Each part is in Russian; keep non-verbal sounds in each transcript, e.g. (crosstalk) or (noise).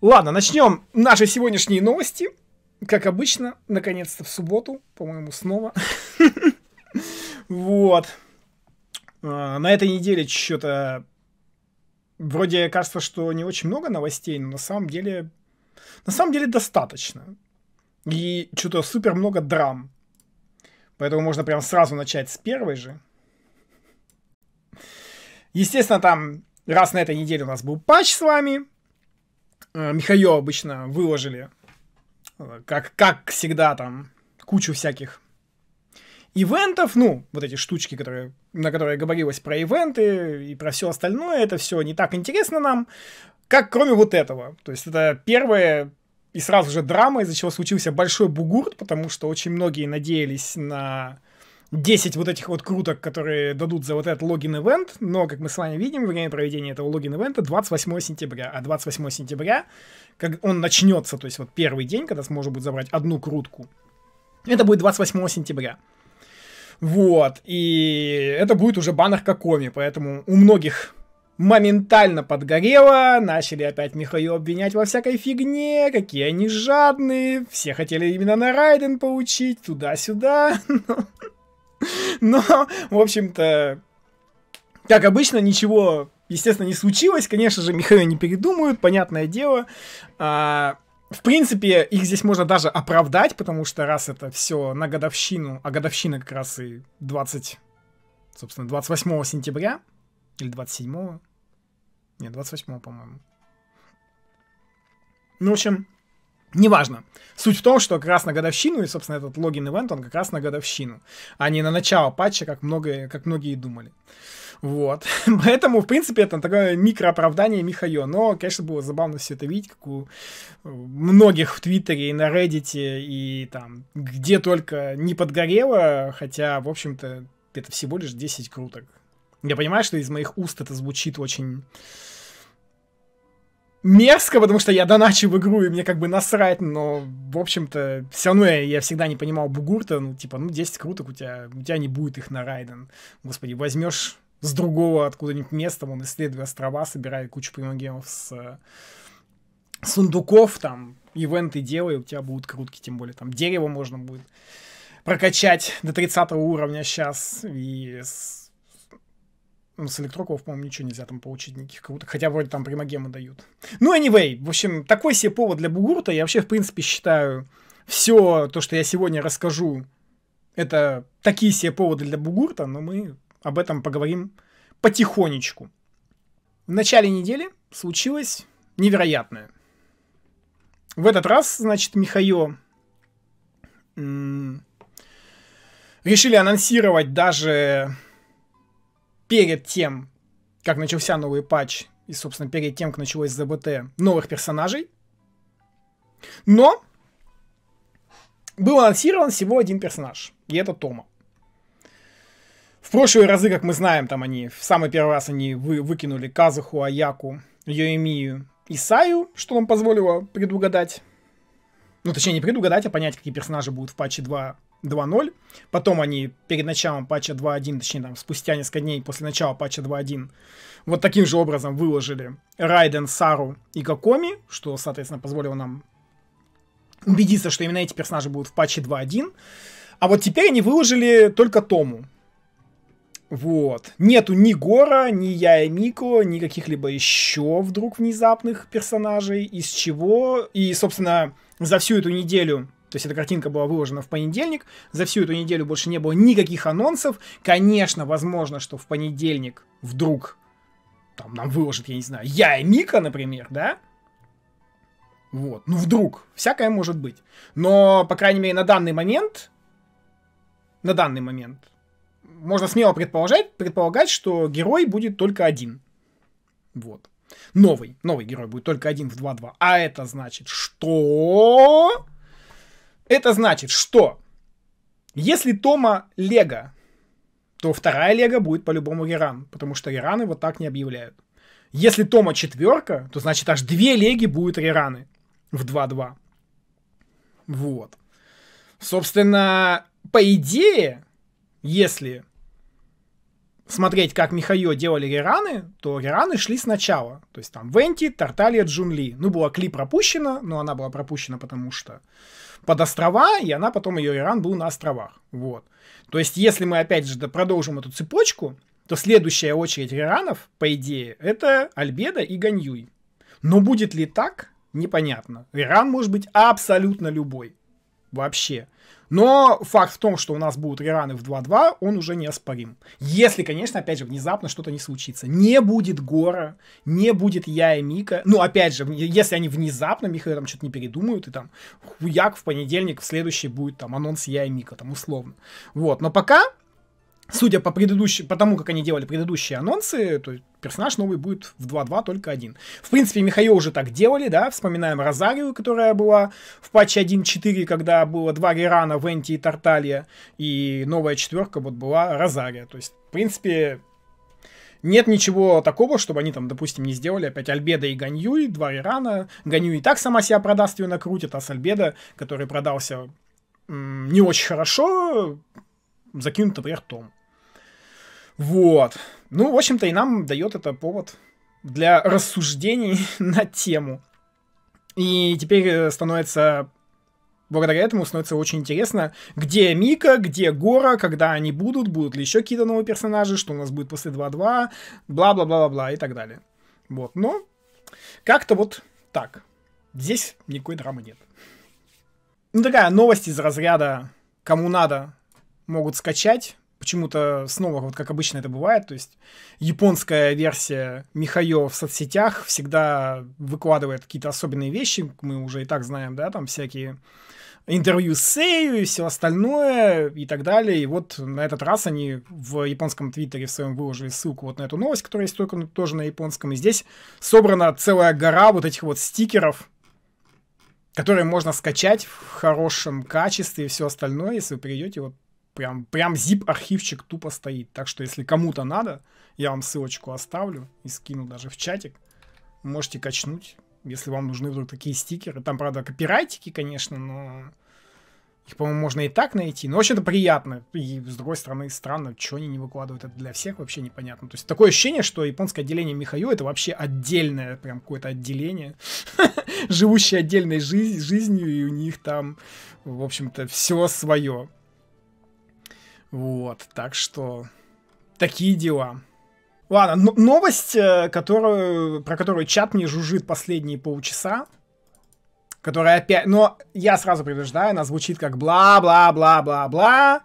Ладно, начнем наши сегодняшние новости. Как обычно, наконец-то в субботу, по-моему, снова. Вот. А, на этой неделе что-то... Вроде кажется, что не очень много новостей, но на самом деле... На самом деле достаточно. И что-то супер много драм. Поэтому можно прям сразу начать с первой же. Естественно, там раз на этой неделе у нас был патч с вами. Э, Михаё обычно выложили, э, как, как всегда, там, кучу всяких ивентов, ну, вот эти штучки, которые, на которые говорилось про ивенты и про все остальное, это все не так интересно нам, как кроме вот этого. То есть это первое и сразу же драма, из-за чего случился большой бугурт, потому что очень многие надеялись на 10 вот этих вот круток, которые дадут за вот этот логин-эвент, но, как мы с вами видим, время проведения этого логин-эвента 28 сентября. А 28 сентября, как он начнется, то есть вот первый день, когда сможем будет забрать одну крутку, это будет 28 сентября. Вот, и это будет уже баннер Какоми, поэтому у многих моментально подгорело, начали опять Михаила обвинять во всякой фигне, какие они жадные, все хотели именно на Райден получить, туда-сюда. (laughs) (laughs) Но, в общем-то, как обычно, ничего, естественно, не случилось. Конечно же, Михаил не передумают, понятное дело. А, в принципе, их здесь можно даже оправдать, потому что раз это все на годовщину, а годовщина как раз и 20, собственно, 28 сентября, или 27, нет, 28, по-моему. Ну, в общем, Неважно. Суть в том, что как раз на годовщину, и, собственно, этот логин-ивент, он как раз на годовщину, а не на начало патча, как, многое, как многие думали. Вот. (laughs) Поэтому, в принципе, это такое микрооправдание Михаила. Но, конечно, было забавно все это видеть, как у э, многих в Твиттере и на Reddit, и там где только не подгорело, хотя, в общем-то, это всего лишь 10 круток. Я понимаю, что из моих уст это звучит очень мерзко, потому что я доначу в игру, и мне как бы насрать, но, в общем-то, все равно я, я всегда не понимал бугурта, ну, типа, ну, 10 круток у тебя, у тебя не будет их на Райден. Господи, возьмешь с другого откуда-нибудь места, он исследует острова, собирает кучу примагемов с э, сундуков, там, ивенты делай, у тебя будут крутки, тем более, там, дерево можно будет прокачать до 30 уровня сейчас, и с с электроков, по-моему, ничего нельзя там получить, никаких крутых. Хотя вроде там примагемы дают. Ну, anyway, в общем, такой себе повод для бугурта. Я вообще, в принципе, считаю все то, что я сегодня расскажу, это такие себе поводы для бугурта, но мы об этом поговорим потихонечку. В начале недели случилось невероятное. В этот раз, значит, Михаил решили анонсировать даже перед тем, как начался новый патч, и, собственно, перед тем, как началось ЗБТ, новых персонажей. Но был анонсирован всего один персонаж, и это Тома. В прошлые разы, как мы знаем, там они, в самый первый раз они вы, выкинули Казаху, Аяку, Йоэмию и Саю, что нам позволило предугадать. Ну, точнее, не предугадать, а понять, какие персонажи будут в патче 2 2.0. Потом они перед началом патча 2.1, точнее там спустя несколько дней после начала патча 2.1, вот таким же образом выложили Райден, Сару и Какоми, что, соответственно, позволило нам убедиться, что именно эти персонажи будут в патче 2.1. А вот теперь они выложили только Тому. Вот. Нету ни Гора, ни Яя Мико, ни каких-либо еще вдруг внезапных персонажей, из чего... И, собственно, за всю эту неделю то есть эта картинка была выложена в понедельник, за всю эту неделю больше не было никаких анонсов. Конечно, возможно, что в понедельник вдруг там нам выложат, я не знаю, я и Мика, например, да? Вот, ну вдруг, всякое может быть. Но, по крайней мере, на данный момент, на данный момент, можно смело предположать, предполагать, что герой будет только один. Вот. Новый, новый герой будет только один в 2-2. А это значит, что... Это значит, что если Тома Лего, то вторая Лего будет по-любому Геран, потому что Гераны вот так не объявляют. Если Тома четверка, то значит аж две леги будут рераны в 2-2. Вот. Собственно, по идее, если смотреть, как Михайо делали рераны, то рераны шли сначала. То есть там Венти, Тарталия, Джунли. Ну, была Кли пропущена, но она была пропущена, потому что под острова, и она потом, ее Иран был на островах. Вот. То есть, если мы опять же продолжим эту цепочку, то следующая очередь Иранов, по идее, это Альбеда и Ганьюй. Но будет ли так, непонятно. Иран может быть абсолютно любой. Вообще. Но факт в том, что у нас будут рераны в 2-2, он уже неоспорим. Если, конечно, опять же, внезапно что-то не случится. Не будет Гора, не будет я и Мика. Ну, опять же, если они внезапно, Михаил там что-то не передумают, и там хуяк в понедельник, в следующий будет там анонс я и Мика, там условно. Вот, но пока судя по предыдущему, по тому, как они делали предыдущие анонсы, то персонаж новый будет в 2.2 только один. В принципе, Михаил уже так делали, да, вспоминаем Розарию, которая была в патче 1.4, когда было два Рерана, Венти и Тарталья, и новая четверка вот была Розария. То есть, в принципе, нет ничего такого, чтобы они там, допустим, не сделали опять Альбеда и Ганьюи, два Ирана. Ганьюи и так сама себя продаст, ее накрутит, а с Альбеда, который продался м- не очень хорошо, закинут, например, Том. Вот. Ну, в общем-то, и нам дает это повод для рассуждений (laughs) на тему. И теперь э, становится благодаря этому становится очень интересно, где Мика, где Гора, когда они будут, будут ли еще какие-то новые персонажи, что у нас будет после 2-2, бла-бла-бла-бла-бла и так далее. Вот, но как-то вот так. Здесь никакой драмы нет. Ну, такая новость из разряда «Кому надо, могут скачать», почему-то снова, вот как обычно это бывает, то есть японская версия Михаё в соцсетях всегда выкладывает какие-то особенные вещи, мы уже и так знаем, да, там всякие интервью с Сею и все остальное и так далее. И вот на этот раз они в японском твиттере в своем выложили ссылку вот на эту новость, которая есть только тоже на японском. И здесь собрана целая гора вот этих вот стикеров, которые можно скачать в хорошем качестве и все остальное, если вы перейдете вот прям, прям zip-архивчик тупо стоит. Так что, если кому-то надо, я вам ссылочку оставлю и скину даже в чатик. Можете качнуть, если вам нужны вдруг такие стикеры. Там, правда, копирайтики, конечно, но их, по-моему, можно и так найти. Но очень это приятно. И, с другой стороны, странно, что они не выкладывают. Это для всех вообще непонятно. То есть такое ощущение, что японское отделение Михаю это вообще отдельное, прям какое-то отделение, (laughs) живущее отдельной жизнью, и у них там, в общем-то, все свое. Вот, так что такие дела. Ладно, новость, э, которую, про которую чат мне жужжит последние полчаса, которая опять... Но я сразу предупреждаю, она звучит как бла-бла-бла-бла-бла.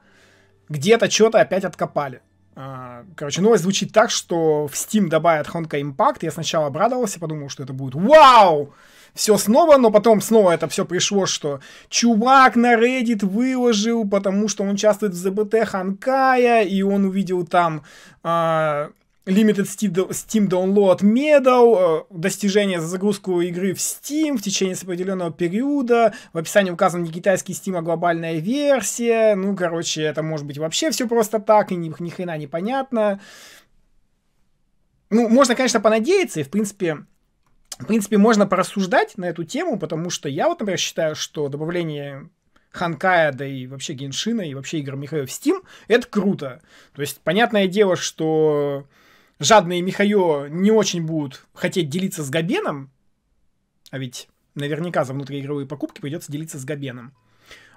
Где-то что-то опять откопали. А, короче, новость звучит так, что в Steam добавят Honka Impact. Я сначала обрадовался, подумал, что это будет «Вау!» все снова, но потом снова это все пришло, что чувак на Reddit выложил, потому что он участвует в ЗБТ Ханкая, и он увидел там э, Limited Steam Download Medal, э, достижение за загрузку игры в Steam в течение определенного периода, в описании указан не китайский Steam, а глобальная версия, ну, короче, это может быть вообще все просто так, и ни, ни хрена непонятно. Ну, можно, конечно, понадеяться, и, в принципе, в принципе, можно порассуждать на эту тему, потому что я вот, например, считаю, что добавление Ханкая, да и вообще Геншина, и вообще игр Михаил в Steam, это круто. То есть, понятное дело, что жадные Михаил не очень будут хотеть делиться с Габеном, а ведь наверняка за внутриигровые покупки придется делиться с Габеном.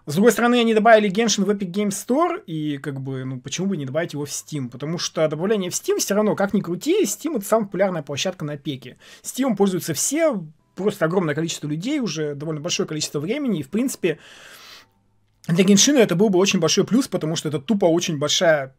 С другой стороны, они добавили Genshin в Epic Games Store, и как бы, ну, почему бы не добавить его в Steam? Потому что добавление в Steam все равно, как ни крути, Steam — это самая популярная площадка на пеке. Steam пользуются все, просто огромное количество людей, уже довольно большое количество времени, и, в принципе, для Геншина это был бы очень большой плюс, потому что это тупо очень большая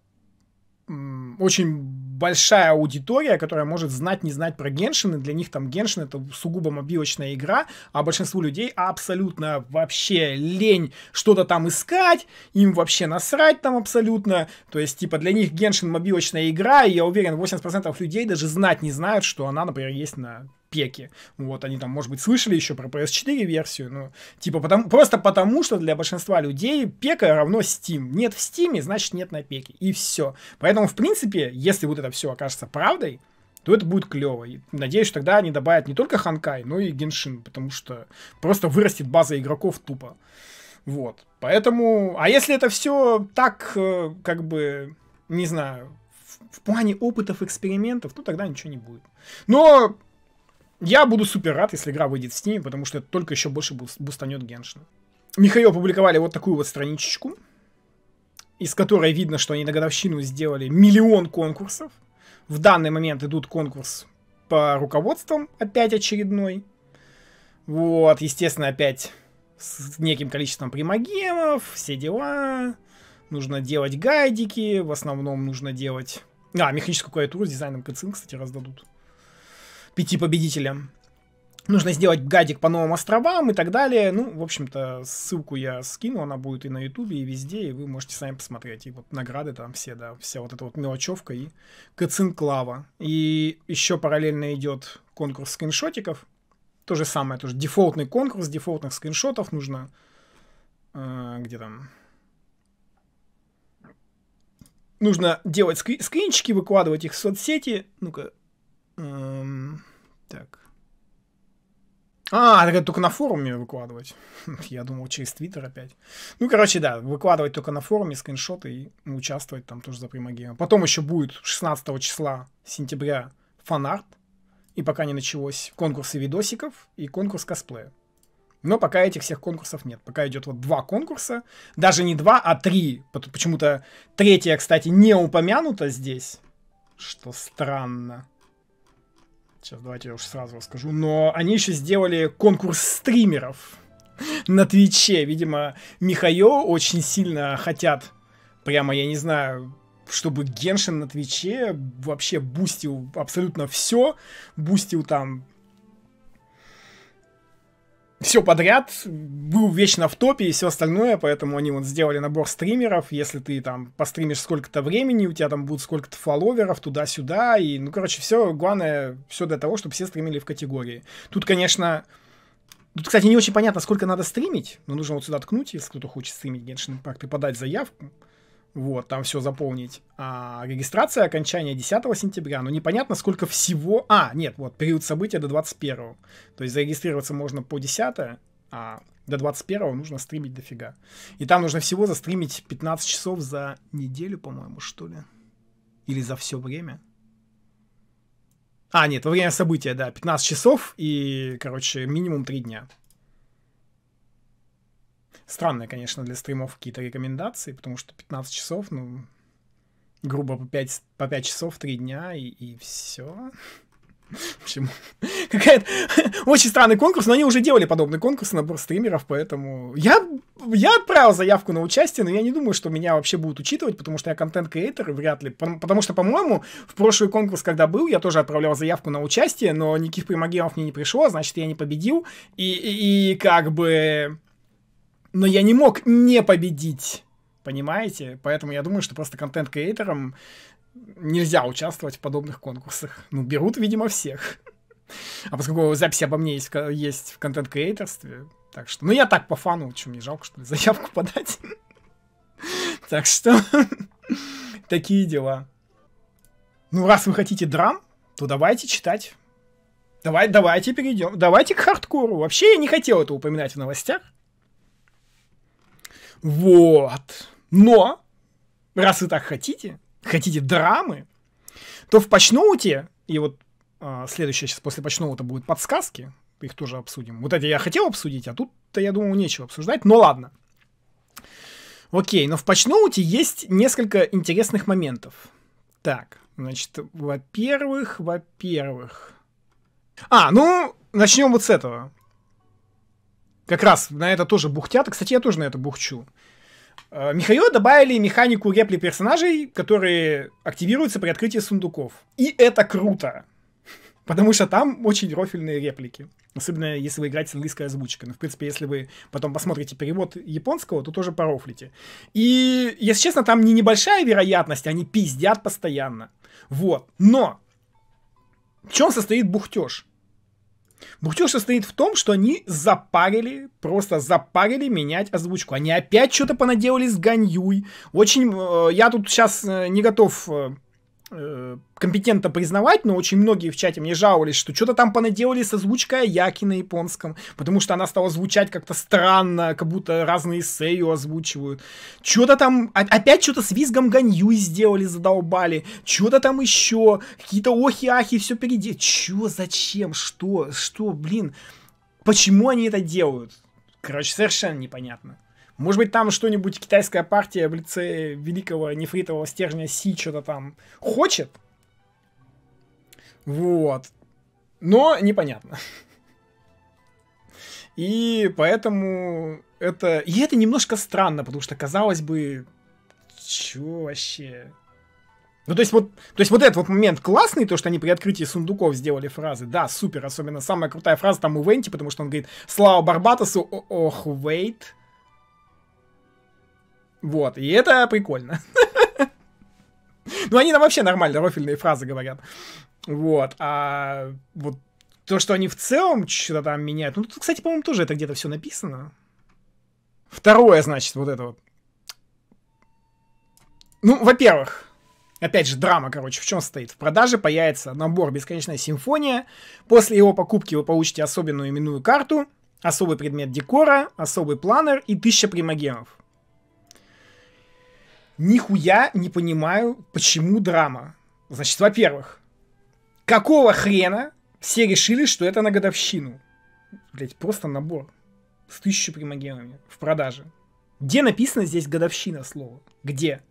очень большая аудитория, которая может знать, не знать про Геншин, и для них там Геншин это сугубо мобилочная игра, а большинству людей абсолютно вообще лень что-то там искать, им вообще насрать там абсолютно, то есть, типа, для них Геншин мобилочная игра, и я уверен, 80% людей даже знать не знают, что она, например, есть на пеки. Вот, они там, может быть, слышали еще про PS4 версию, но ну, типа, потому, просто потому, что для большинства людей пека равно Steam. Нет в Steam, значит, нет на пеке. И все. Поэтому, в принципе, если вот это все окажется правдой, то это будет клево. И надеюсь, что тогда они добавят не только Ханкай, но и Геншин, потому что просто вырастет база игроков тупо. Вот. Поэтому, а если это все так, э, как бы, не знаю, в плане опытов, экспериментов, то тогда ничего не будет. Но я буду супер рад, если игра выйдет с Steam, потому что это только еще больше буст бустанет Геншина. Михаил опубликовали вот такую вот страничечку, из которой видно, что они на годовщину сделали миллион конкурсов. В данный момент идут конкурс по руководствам, опять очередной. Вот, естественно, опять с неким количеством примагемов, все дела. Нужно делать гайдики, в основном нужно делать... А, механическую клавиатуру с дизайном КЦИН, кстати, раздадут пяти победителям. Нужно сделать гадик по новым островам и так далее. Ну, в общем-то, ссылку я скину, она будет и на ютубе, и везде, и вы можете сами посмотреть. И вот награды там все, да, вся вот эта вот мелочевка и Кацинклава. И еще параллельно идет конкурс скриншотиков. То же самое, тоже дефолтный конкурс, дефолтных скриншотов нужно... Э, где там? Нужно делать скри скринчики, выкладывать их в соцсети. Ну-ка, Эм, так. А, так только на форуме выкладывать. (laughs) Я думал, через Твиттер опять. Ну, короче, да, выкладывать только на форуме скриншоты и участвовать там тоже за примагием. Потом еще будет 16 числа сентября фанарт. И пока не началось конкурсы видосиков и конкурс косплея. Но пока этих всех конкурсов нет. Пока идет вот два конкурса. Даже не два, а три. Почему-то третья, кстати, не упомянута здесь. Что странно. Сейчас давайте я уж сразу расскажу. Но они еще сделали конкурс стримеров на Твиче. Видимо, Михаил очень сильно хотят, прямо, я не знаю, чтобы Геншин на Твиче вообще бустил абсолютно все. Бустил там все подряд, был вечно в топе и все остальное, поэтому они вот сделали набор стримеров, если ты там постримишь сколько-то времени, у тебя там будут сколько-то фолловеров туда-сюда, и, ну, короче, все, главное, все для того, чтобы все стримили в категории. Тут, конечно, тут, кстати, не очень понятно, сколько надо стримить, но ну, нужно вот сюда ткнуть, если кто-то хочет стримить Genshin Impact, и подать заявку, вот, там все заполнить. А регистрация окончания 10 сентября, но ну, непонятно сколько всего... А, нет, вот, период события до 21. То есть зарегистрироваться можно по 10, а до 21 нужно стримить дофига. И там нужно всего застримить 15 часов за неделю, по-моему, что ли. Или за все время. А, нет, во время события, да, 15 часов и, короче, минимум 3 дня. Странные, конечно, для стримов какие-то рекомендации, потому что 15 часов, ну, грубо по 5, по 5 часов, 3 дня, и, и все. Почему? (laughs) Какая-то очень странный конкурс, но они уже делали подобный конкурс на набор стримеров, поэтому я, я отправил заявку на участие, но я не думаю, что меня вообще будут учитывать, потому что я контент-креатор, вряд ли. Потому что, по-моему, в прошлый конкурс, когда был, я тоже отправлял заявку на участие, но никаких примагеров мне не пришло, а значит, я не победил. И, и, и как бы но я не мог не победить. Понимаете? Поэтому я думаю, что просто контент-креаторам нельзя участвовать в подобных конкурсах. Ну, берут, видимо, всех. А поскольку запись обо мне есть, есть в контент-креаторстве, так что... Ну, я так по фану, что мне жалко, что ли, заявку подать. (laughs) Так что... (laughs) Такие дела. Ну, раз вы хотите драм, то давайте читать. Давай, давайте перейдем. Давайте к хардкору. Вообще я не хотел это упоминать в новостях. Вот. Но, раз вы так хотите, хотите драмы, то в почноуте и вот а, следующее сейчас после почноута будут подсказки, их тоже обсудим. Вот эти я хотел обсудить, а тут-то, я думал нечего обсуждать, но ладно. Окей, но в почноуте есть несколько интересных моментов. Так, значит, во-первых, во-первых... А, ну, начнем вот с этого как раз на это тоже бухтят. И, кстати, я тоже на это бухчу. А, Михаила добавили механику репли персонажей, которые активируются при открытии сундуков. И это круто. (laughs) Потому что там очень рофильные реплики. Особенно если вы играете с английской озвучкой. Но, ну, в принципе, если вы потом посмотрите перевод японского, то тоже порофлите. И, если честно, там не небольшая вероятность, они пиздят постоянно. Вот. Но! В чем состоит бухтеж? Бухтеж состоит в том, что они запарили, просто запарили менять озвучку. Они опять что-то понаделали с Ганьюй. Очень... Э, я тут сейчас э, не готов э, э, компетентно признавать, но очень многие в чате мне жаловались, что что-то там понаделали с озвучкой Аяки на японском, потому что она стала звучать как-то странно, как будто разные сею озвучивают. Что-то там, а, опять что-то с визгом Ганьюи сделали, задолбали. Что-то там еще, какие-то охи-ахи, все переделали. Че, зачем, что, что, блин, почему они это делают? Короче, совершенно непонятно. Может быть, там что-нибудь китайская партия в лице великого нефритового стержня Си что-то там хочет? Вот. Но непонятно. И поэтому это... И это немножко странно, потому что, казалось бы, чё вообще? Ну, то есть, вот, то есть вот этот вот момент классный, то, что они при открытии сундуков сделали фразы. Да, супер, особенно самая крутая фраза там у Венти, потому что он говорит «Слава Барбатосу, ох, вейт». Вот, и это прикольно. (laughs) Ну, они там вообще нормально рофильные фразы говорят. Вот, а вот то, что они в целом что-то там меняют. Ну, тут, кстати, по-моему, тоже это где-то все написано. Второе, значит, вот это вот. Ну, во-первых, Опять же, драма, короче, в чем стоит? В продаже появится набор «Бесконечная симфония». После его покупки вы получите особенную именную карту, особый предмет декора, особый планер и тысяча примагемов нихуя не понимаю, почему драма. Значит, во-первых, какого хрена все решили, что это на годовщину? Блять, просто набор с тысячу примагенами в продаже. Где написано здесь годовщина слова? Где?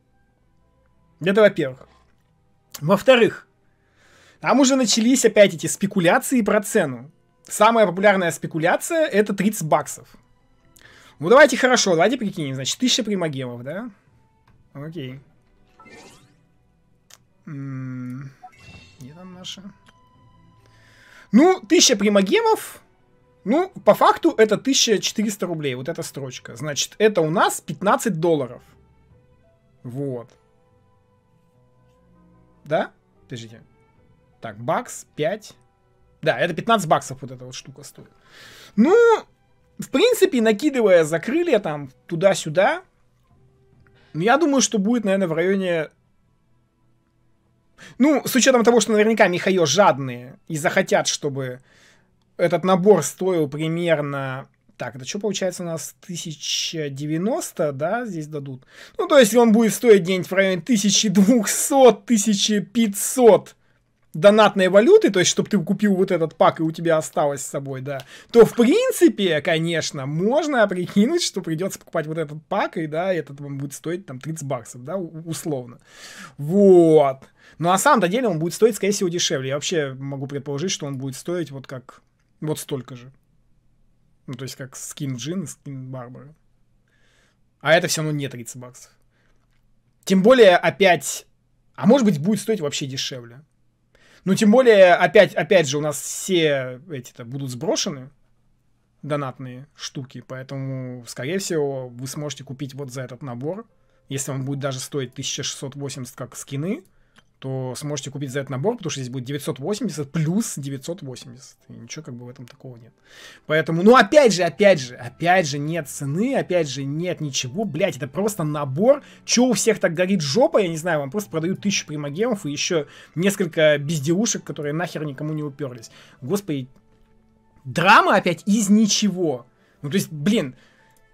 Это во-первых. Во-вторых, там уже начались опять эти спекуляции про цену. Самая популярная спекуляция это 30 баксов. Ну давайте хорошо, давайте прикинем, значит, 1000 примагемов, да? Окей. М где там наша? Ну, 1000 примагемов. Ну, по факту это 1400 рублей, вот эта строчка. Значит, это у нас 15 долларов. Вот. Да? Подождите. Так, бакс, 5. Да, это 15 баксов вот эта вот штука стоит. Ну, в принципе, накидывая закрылья там туда-сюда, ну Я думаю, что будет, наверное, в районе... Ну, с учетом того, что наверняка Михаил жадные и захотят, чтобы этот набор стоил примерно... Так, это что получается у нас 1090, да, здесь дадут? Ну, то есть он будет стоить где-нибудь в районе 1200-1500 донатной валюты, то есть, чтобы ты купил вот этот пак и у тебя осталось с собой, да, то, в принципе, конечно, можно прикинуть, что придется покупать вот этот пак, и, да, этот вам будет стоить, там, 30 баксов, да, условно. Вот. Но ну, на самом-то деле он будет стоить, скорее всего, дешевле. Я вообще могу предположить, что он будет стоить вот как... Вот столько же. Ну, то есть, как скин Джин и скин Барбара. А это все равно не 30 баксов. Тем более, опять... А может быть, будет стоить вообще дешевле. Ну, тем более, опять, опять же, у нас все эти-то будут сброшены, донатные штуки, поэтому, скорее всего, вы сможете купить вот за этот набор, если он будет даже стоить 1680 как скины, то сможете купить за этот набор, потому что здесь будет 980 плюс 980. И ничего как бы в этом такого нет. Поэтому, ну опять же, опять же, опять же нет цены, опять же нет ничего. Блять, это просто набор. Че у всех так горит жопа, я не знаю, вам просто продают тысячу примагемов и еще несколько безделушек, которые нахер никому не уперлись. Господи, драма опять из ничего. Ну то есть, блин,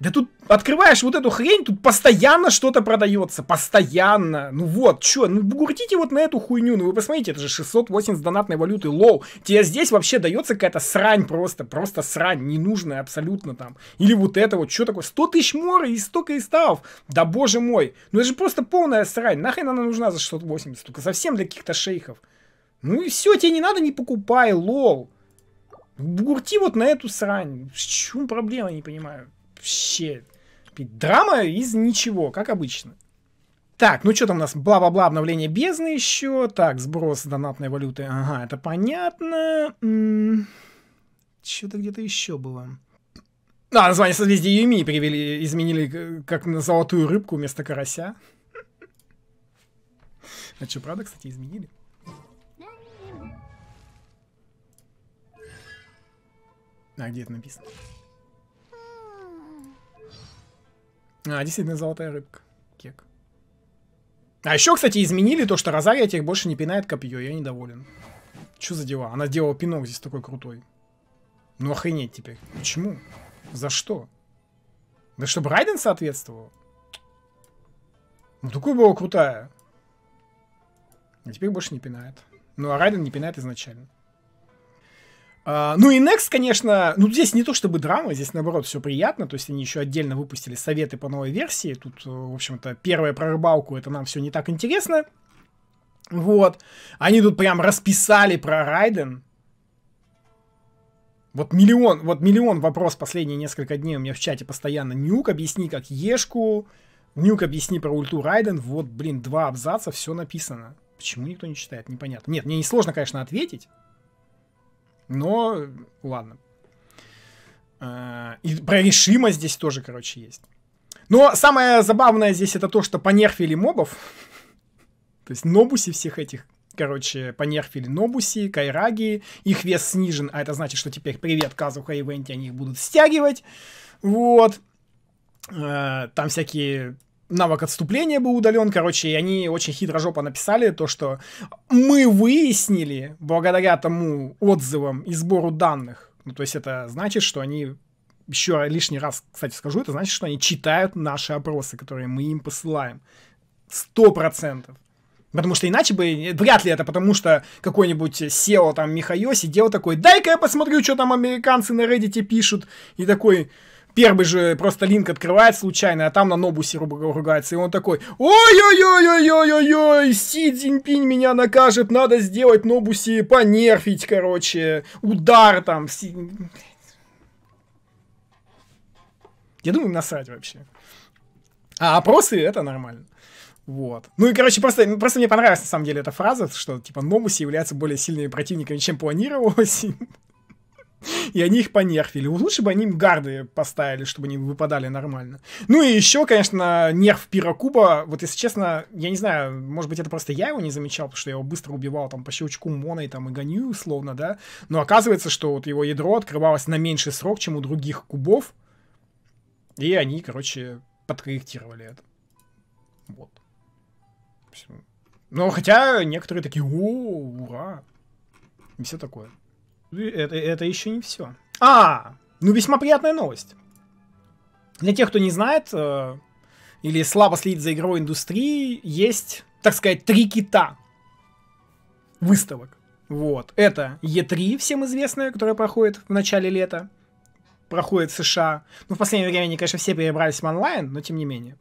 да тут открываешь вот эту хрень, тут постоянно что-то продается, постоянно. Ну вот, чё, ну гуртите вот на эту хуйню, ну вы посмотрите, это же 680 донатной валюты, лоу. Тебе здесь вообще дается какая-то срань просто, просто срань, ненужная абсолютно там. Или вот это вот, что такое, 100 тысяч моры и столько и ставов. Да боже мой, ну это же просто полная срань, нахрен она нужна за 680, только совсем для каких-то шейхов. Ну и все, тебе не надо, не покупай, лол. Гурти вот на эту срань. В чем проблема, не понимаю вообще драма из ничего, как обычно. Так, ну что там у нас? Бла-бла-бла, обновление бездны еще. Так, сброс донатной валюты. Ага, это понятно. М-м. Что-то где-то еще было. А, название созвездия Юми привели, изменили э, как на золотую рыбку вместо карася. А что, правда, кстати, изменили? А где это написано? А, действительно, золотая рыбка. Кек. А еще, кстати, изменили то, что Розария тех больше не пинает копье. Я недоволен. Что за дела? Она делала пинок здесь такой крутой. Ну охренеть теперь. Почему? За что? Да чтобы Райден соответствовал. Ну такой была крутая. А теперь больше не пинает. Ну а Райден не пинает изначально. А, ну и Next, конечно, ну здесь не то чтобы драма, здесь наоборот все приятно, то есть они еще отдельно выпустили советы по новой версии, тут, э, в общем-то, первая про рыбалку, это нам все не так интересно, вот, они тут прям расписали про Райден, вот миллион, вот миллион вопрос последние несколько дней у меня в чате постоянно, Нюк, объясни как Ешку, Нюк, объясни про ульту Райден, вот, блин, два абзаца, все написано, почему никто не читает, непонятно, нет, мне не сложно, конечно, ответить, но ладно. Э, и про решимость здесь тоже, короче, есть. Но самое забавное здесь это то, что понерфили мобов. (laughs) То есть нобуси всех этих, короче, понерфили нобуси, кайраги. Их вес снижен, а это значит, что теперь привет Казуха и Венти, они их будут стягивать. Вот. Э, там всякие навык отступления был удален, короче, и они очень хитро жопа написали то, что мы выяснили, благодаря тому отзывам и сбору данных, ну, то есть это значит, что они еще лишний раз, кстати, скажу, это значит, что они читают наши опросы, которые мы им посылаем. Сто процентов. Потому что иначе бы, э, вряд ли это потому, что какой-нибудь SEO там Михаил сидел такой, дай-ка я посмотрю, что там американцы на Reddit пишут, и такой, первый же просто Линк открывает случайно, а там на Нобусе ругается, и он такой, ой-ой-ой-ой-ой-ой, Си Цзиньпинь меня накажет, надо сделать Нобусе понерфить, короче, удар там, Си... Я думаю, насрать вообще. А опросы это нормально. Вот. Ну и, короче, просто, просто мне понравилась на самом деле эта фраза, что, типа, Нобуси являются более сильными противниками, чем планировалось. И они их понерфили. Лучше бы они им гарды поставили, чтобы они выпадали нормально. Ну и еще, конечно, нерв Пирокуба. Вот если честно, я не знаю, может быть, это просто я его не замечал, потому что я его быстро убивал там по щелчку моной там и гоню, условно, да. Но оказывается, что вот его ядро открывалось на меньший срок, чем у других кубов. И они, короче, подкорректировали это. Вот. но хотя некоторые такие, о, ура. И все такое. Ну, это, это еще не все. А, ну весьма приятная новость. Для тех, кто не знает э, или слабо следит за игровой индустрией, есть, так сказать, три кита выставок. Вот. Это E3, всем известная, которая проходит в начале лета. Проходит в США. Ну, в последнее время они, конечно, все перебрались в онлайн, но тем не менее.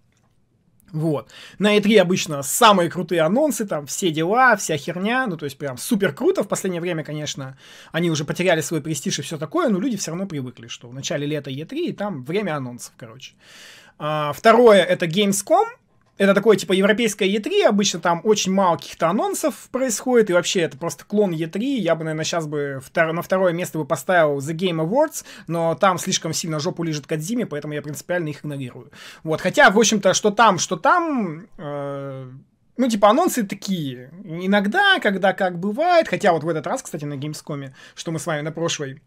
Вот. На E3 обычно самые крутые анонсы, там все дела, вся херня, ну то есть прям супер круто. В последнее время, конечно, они уже потеряли свой престиж и все такое, но люди все равно привыкли, что в начале лета E3 и там время анонсов, короче. А, второе это Gamescom, это такое, типа, европейское E3, обычно там очень мало каких-то анонсов происходит, и вообще это просто клон E3, я бы, наверное, сейчас бы втор- на второе место бы поставил The Game Awards, но там слишком сильно жопу лежит Кадзиме, поэтому я принципиально их игнорирую. Вот, хотя, в общем-то, что там, что там... Э- ну, типа, анонсы такие. Иногда, когда как бывает, хотя вот в этот раз, кстати, на Gamescom, что мы с вами на прошлой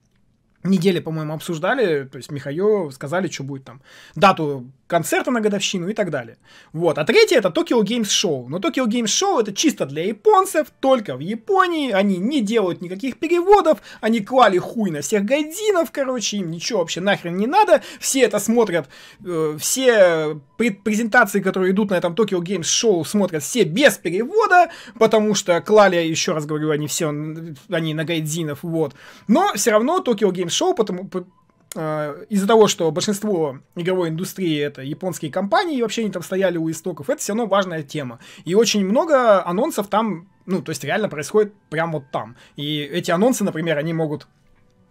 неделе, по-моему, обсуждали, то есть Михаил сказали, что будет там. Дату концерта на годовщину и так далее. Вот. А третье это Tokyo Games Show. Но Tokyo Games Show это чисто для японцев, только в Японии. Они не делают никаких переводов, они клали хуй на всех гайдинов, короче, им ничего вообще нахрен не надо. Все это смотрят, э, все презентации, которые идут на этом Tokyo Games Show, смотрят все без перевода, потому что клали, еще раз говорю, они все, они на гайдзинов, вот. Но все равно Tokyo Games Show, потому, а, из-за того, что большинство игровой индустрии это японские компании, и вообще они там стояли у истоков, это все равно важная тема. И очень много анонсов там, ну, то есть реально происходит прямо вот там. И эти анонсы, например, они могут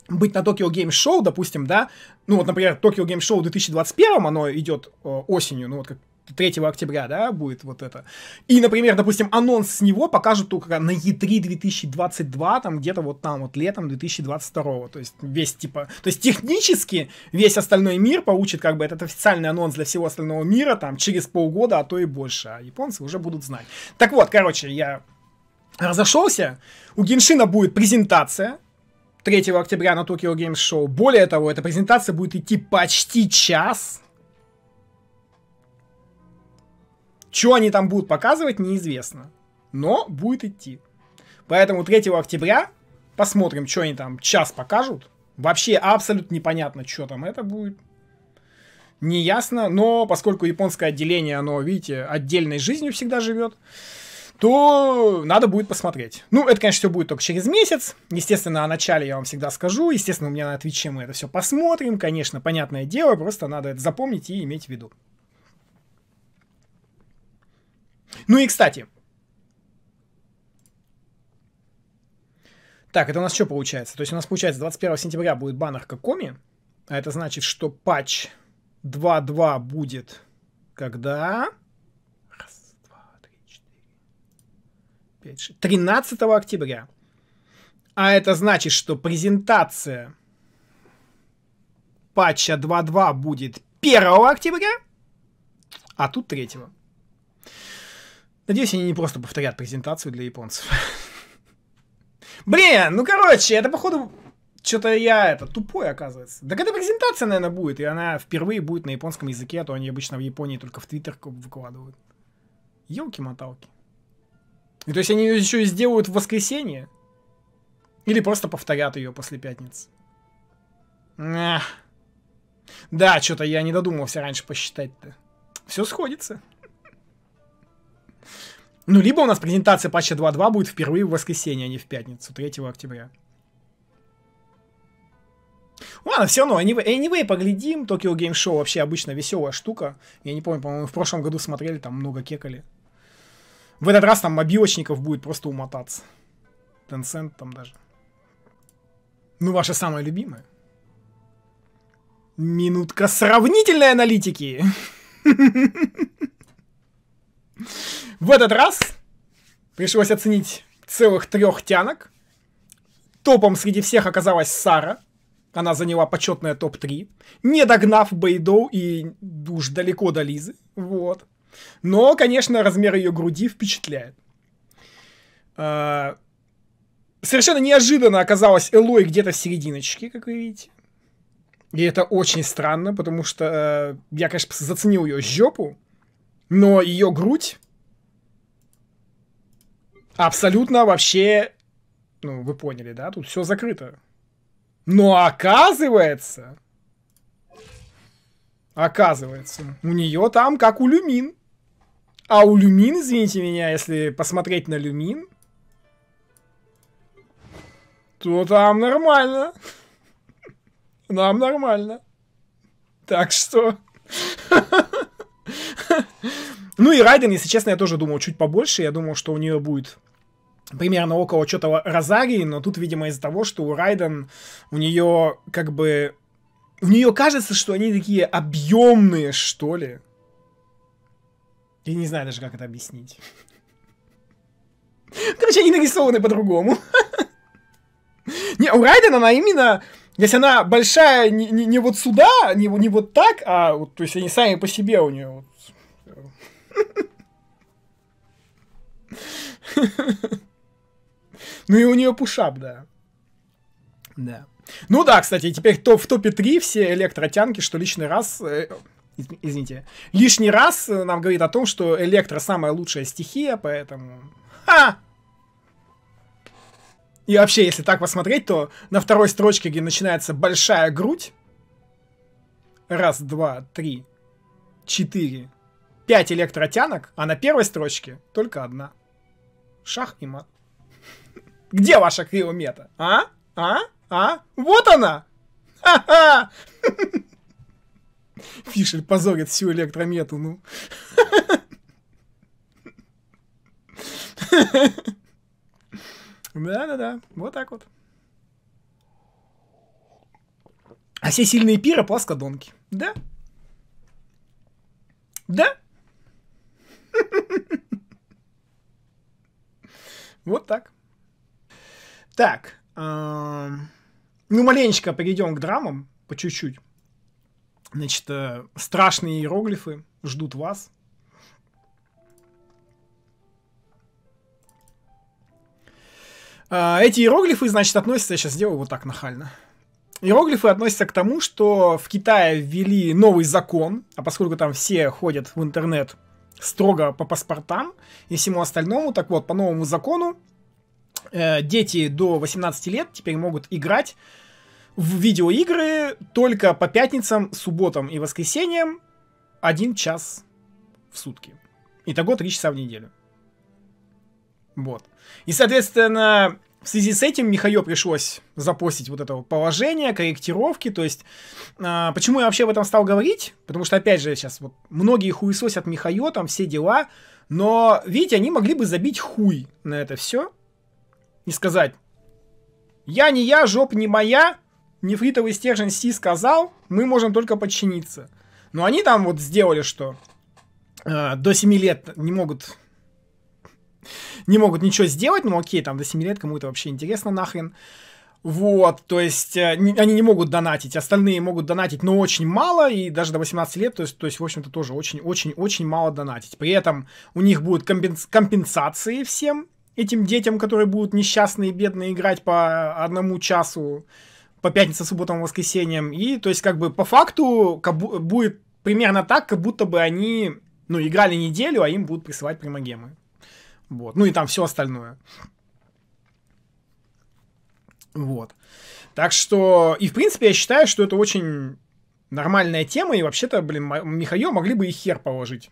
быть на Tokyo Game Show, допустим, да, ну вот, например, Tokyo Game Show в 2021, оно идет э, осенью, ну вот как 3 октября, да, будет вот это. И, например, допустим, анонс с него покажут только на E3 2022, там где-то вот там вот летом 2022. То есть весь типа... То есть технически весь остальной мир получит как бы этот официальный анонс для всего остального мира там через полгода, а то и больше. А японцы уже будут знать. Так вот, короче, я разошелся. У Геншина будет презентация 3 октября на Tokyo Games Show. Более того, эта презентация будет идти почти час Что они там будут показывать, неизвестно. Но будет идти. Поэтому 3 октября посмотрим, что они там час покажут. Вообще абсолютно непонятно, что там это будет. Неясно, но поскольку японское отделение, оно, видите, отдельной жизнью всегда живет, то надо будет посмотреть. Ну, это, конечно, все будет только через месяц. Естественно, о начале я вам всегда скажу. Естественно, у меня на Твиче мы это все посмотрим. Конечно, понятное дело, просто надо это запомнить и иметь в виду. Ну и кстати. Так, это у нас что получается? То есть у нас получается 21 сентября будет баннер Какоми. А это значит, что патч 2.2 будет когда? Раз, два, три, четыре, пять, шесть. 13 октября. А это значит, что презентация патча 2.2 будет 1 октября, а тут 3. Надеюсь, они не просто повторят презентацию для японцев. (laughs) Блин, ну короче, это походу... Что-то я это тупой, оказывается. Так это презентация, наверное, будет, и она впервые будет на японском языке, а то они обычно в Японии только в Твиттер выкладывают. Елки-моталки. И то есть они ее еще и сделают в воскресенье? Или просто повторят ее после пятницы? Эх. Да, что-то я не додумался раньше посчитать-то. Все сходится. Ну, либо у нас презентация патча 2.2 будет впервые в воскресенье, а не в пятницу, 3 октября. Ладно, все равно, ну, anyway, anyway поглядим. Токио Game Show вообще обычно веселая штука. Я не помню, по-моему, в прошлом году смотрели, там много кекали. В этот раз там мобилочников будет просто умотаться. Tencent там даже. Ну, ваша самая любимая. Минутка сравнительной аналитики. (laughs) В этот раз пришлось оценить целых трех тянок. Топом среди всех оказалась Сара. Она заняла почетное топ-3, не догнав Бейдоу и уж далеко до Лизы. Вот. Но, конечно, размер ее груди впечатляет. А, совершенно неожиданно оказалась Элой где-то в серединочке, как вы видите. И это очень странно, потому что э, я, конечно, заценил ее жопу, но ее грудь абсолютно вообще, ну, вы поняли, да, тут все закрыто. Но оказывается, оказывается, у нее там как у Люмин. А у Люмин, извините меня, если посмотреть на Люмин, то там нормально. Нам нормально. Так что... (laughs) Ну и Райден, если честно, я тоже думал чуть побольше. Я думал, что у нее будет примерно около чего то Розарии, но тут, видимо, из-за того, что у Райден у нее как бы... У нее кажется, что они такие объемные, что ли. Я не знаю даже, как это объяснить. Короче, они нарисованы по-другому. (laughs) Не, у Райдена она именно... Если она большая не, не, не вот сюда, не, не вот так, а вот, то есть они сами по себе у нее вот ну и у нее пушап, да. Да. Ну да, кстати, теперь то, в топе 3 все электротянки, что лишний раз... Э, извините. Лишний раз нам говорит о том, что электро самая лучшая стихия, поэтому... Ха! И вообще, если так посмотреть, то на второй строчке, где начинается большая грудь... Раз, два, три, четыре, Пять электротянок, а на первой строчке только одна. Шах и мат. Где ваша криомета? А? А? А? Вот она! Фишель позорит всю электромету, ну. Да-да-да, вот так вот. А все сильные пиры плоскодонки. Да? Да? Вот так. Так. Ну, маленечко перейдем к драмам, по чуть-чуть. Значит, э, страшные иероглифы ждут вас. А, эти иероглифы, значит, относятся, я сейчас сделаю вот так нахально. Иероглифы относятся к тому, что в Китае ввели новый закон, а поскольку там все ходят в интернет строго по паспортам и всему остальному. Так вот, по новому закону э, дети до 18 лет теперь могут играть в видеоигры только по пятницам, субботам и воскресеньям один час в сутки. Итого три часа в неделю. Вот. И, соответственно, в связи с этим Михаил пришлось запостить вот это вот положение, корректировки, то есть... Э, почему я вообще об этом стал говорить? Потому что, опять же, сейчас вот многие хуесосят Михаил, там все дела, но, видите, они могли бы забить хуй на это все и сказать, я не я, жоп не моя, нефритовый стержень Си сказал, мы можем только подчиниться. Но они там вот сделали, что э, до 7 лет не могут не могут ничего сделать, ну окей, там до 7 лет кому это вообще интересно нахрен. Вот, то есть э, не, они не могут донатить, остальные могут донатить, но очень мало, и даже до 18 лет, то есть, то есть в общем-то, тоже очень-очень-очень мало донатить. При этом у них будут компенс компенсации всем этим детям, которые будут несчастные, бедные, играть по одному часу по пятницам, субботам, воскресеньям. И, то есть, как бы, по факту будет примерно так, как будто бы они, ну, играли неделю, а им будут присылать примагемы. Вот. Ну и там все остальное. Вот. Так что, и в принципе, я считаю, что это очень нормальная тема, и вообще-то, блин, Михаил могли бы и хер положить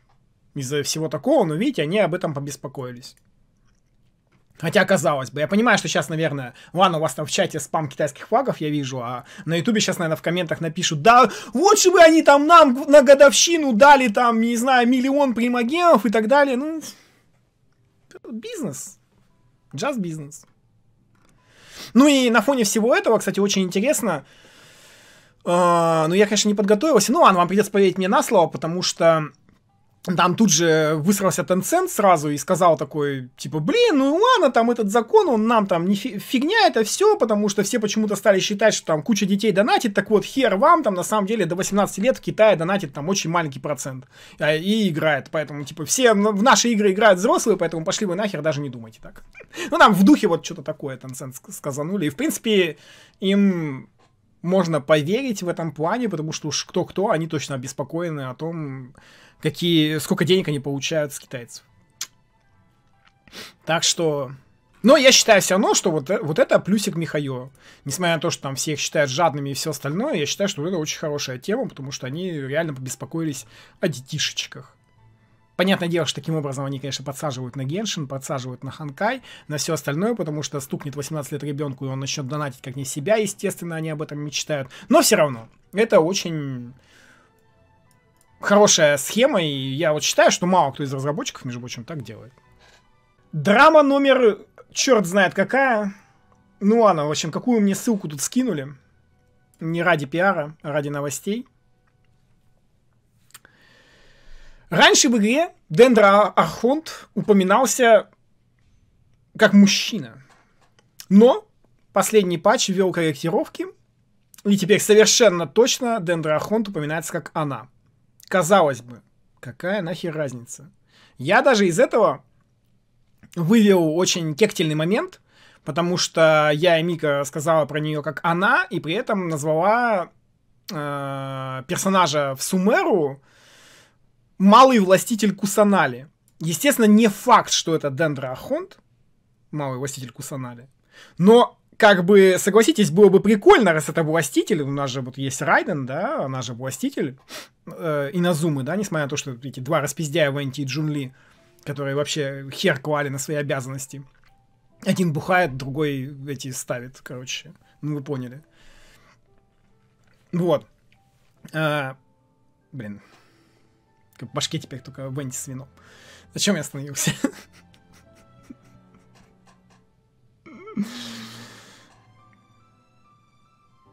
из-за всего такого, но, видите, они об этом побеспокоились. Хотя, казалось бы, я понимаю, что сейчас, наверное, ладно, у вас там в чате спам китайских флагов, я вижу, а на ютубе сейчас, наверное, в комментах напишут, да, вот же они там нам на годовщину дали там, не знаю, миллион примагенов и так далее, ну, бизнес. Just бизнес. Ну и на фоне всего этого, кстати, очень интересно. Э, ну, я, конечно, не подготовился. Ну ладно, вам придется поверить мне на слово, потому что там тут же высрался Tencent сразу и сказал такой, типа, блин, ну ладно, там этот закон, он нам там не фи- фигня, это все, потому что все почему-то стали считать, что там куча детей донатит, так вот, хер вам, там на самом деле до 18 лет в Китае донатит там очень маленький процент э, и играет, поэтому, типа, все в наши игры играют взрослые, поэтому пошли вы нахер, даже не думайте так. Ну, нам в духе вот что-то такое Tencent сказанули, и, в принципе, им можно поверить в этом плане, потому что уж кто-кто, они точно обеспокоены о том, какие, сколько денег они получают с китайцев. Так что... Но я считаю все равно, что вот, э, вот это плюсик Михаю, Несмотря на то, что там всех считают жадными и все остальное, я считаю, что вот это очень хорошая тема, потому что они реально побеспокоились о детишечках. Понятное дело, что таким образом они, конечно, подсаживают на Геншин, подсаживают на Ханкай, на все остальное, потому что стукнет 18 лет ребенку, и он начнет донатить как не себя, естественно, они об этом мечтают. Но все равно, это очень хорошая схема, и я вот считаю, что мало кто из разработчиков, между прочим, так делает. Драма номер черт знает какая. Ну ладно, в общем, какую мне ссылку тут скинули. Не ради пиара, а ради новостей. Раньше в игре Дендра Архонт упоминался как мужчина. Но последний патч ввел корректировки, и теперь совершенно точно Дендра Архонт упоминается как она – Казалось бы, какая нахер разница? Я даже из этого вывел очень кектельный момент, потому что я и Мика сказала про нее как она, и при этом назвала э, персонажа в Сумеру малый властитель Кусанали. Естественно, не факт, что это Дендра Ахонт, малый властитель Кусанали, но как бы, согласитесь, было бы прикольно, раз это властитель. У нас же вот есть Райден, да, она же властитель. Э, и на зумы, да, несмотря на то, что эти два распиздяя Венти и Джунли, которые вообще хер клали на свои обязанности. Один бухает, другой эти ставит, короче. Ну, вы поняли. Вот. Э, блин. В башке теперь только Венти с вином. Зачем я остановился? (laughs)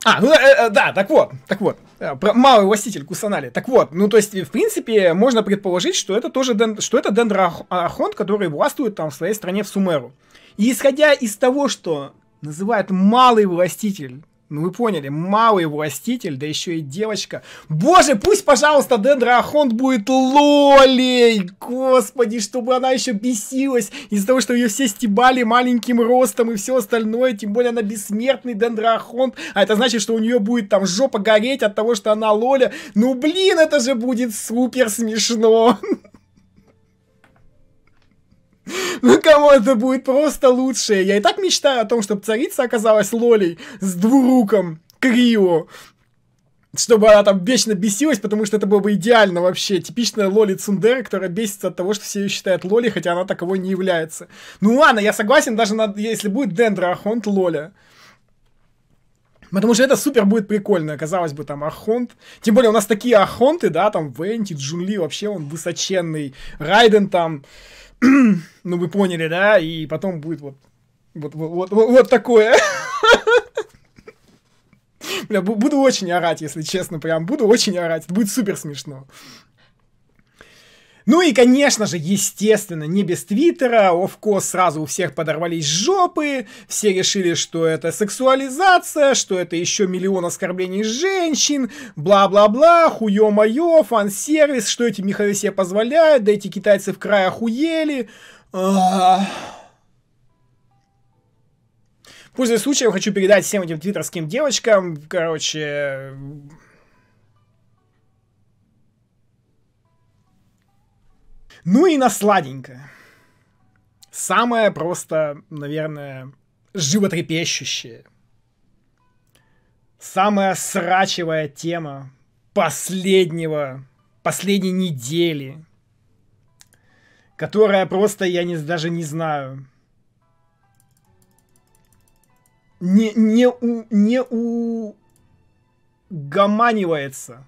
А, ну э, э, да, так вот, так вот, э, про малый властитель Кусанали. Так вот, ну то есть, в принципе, можно предположить, что это тоже ден, что это дендроархон, который властвует там в своей стране в Сумеру. И исходя из того, что называют малый властитель ну вы поняли, малый властитель, да еще и девочка. Боже, пусть, пожалуйста, Дендроахонд будет лолей! Господи, чтобы она еще бесилась из-за того, что ее все стебали маленьким ростом и все остальное. Тем более она бессмертный Дендроахонд, а это значит, что у нее будет там жопа гореть от того, что она лоля. Ну блин, это же будет супер смешно! (laughs) Ну, кому это будет просто лучшее. Я и так мечтаю о том, чтобы царица оказалась Лолей с двуруком Крио. Чтобы она там вечно бесилась, потому что это было бы идеально вообще. Типичная Лоли Цундера, которая бесится от того, что все ее считают Лоли, хотя она таковой не является. Ну ладно, я согласен, даже на, если будет Дендра Архонт Лоля. Потому что это супер будет прикольно, казалось бы, там, Архонт. Тем более у нас такие Архонты, да, там, Венти, Джунли, вообще он высоченный. Райден там... (clears throat) ну, вы поняли, да? И потом будет вот, вот, вот, вот, вот такое. (laughs) Бля, буду очень орать, если честно, прям буду очень орать. Это будет супер смешно. Ну и, конечно же, естественно, не без Твиттера. Овкос сразу у всех подорвались жопы. Все решили, что это сексуализация, что это еще миллион оскорблений женщин, бла-бла-бла, хуё-моё, фан-сервис, что эти меховые себе позволяют, да эти китайцы в край охуели. А... Пользуясь случаем, хочу передать всем этим твиттерским девочкам, короче, Ну и на сладенькое. Самое просто, наверное, животрепещущее. Самая срачевая тема последнего, последней недели, которая просто, я не, даже не знаю, не, не, у, не у... гаманивается.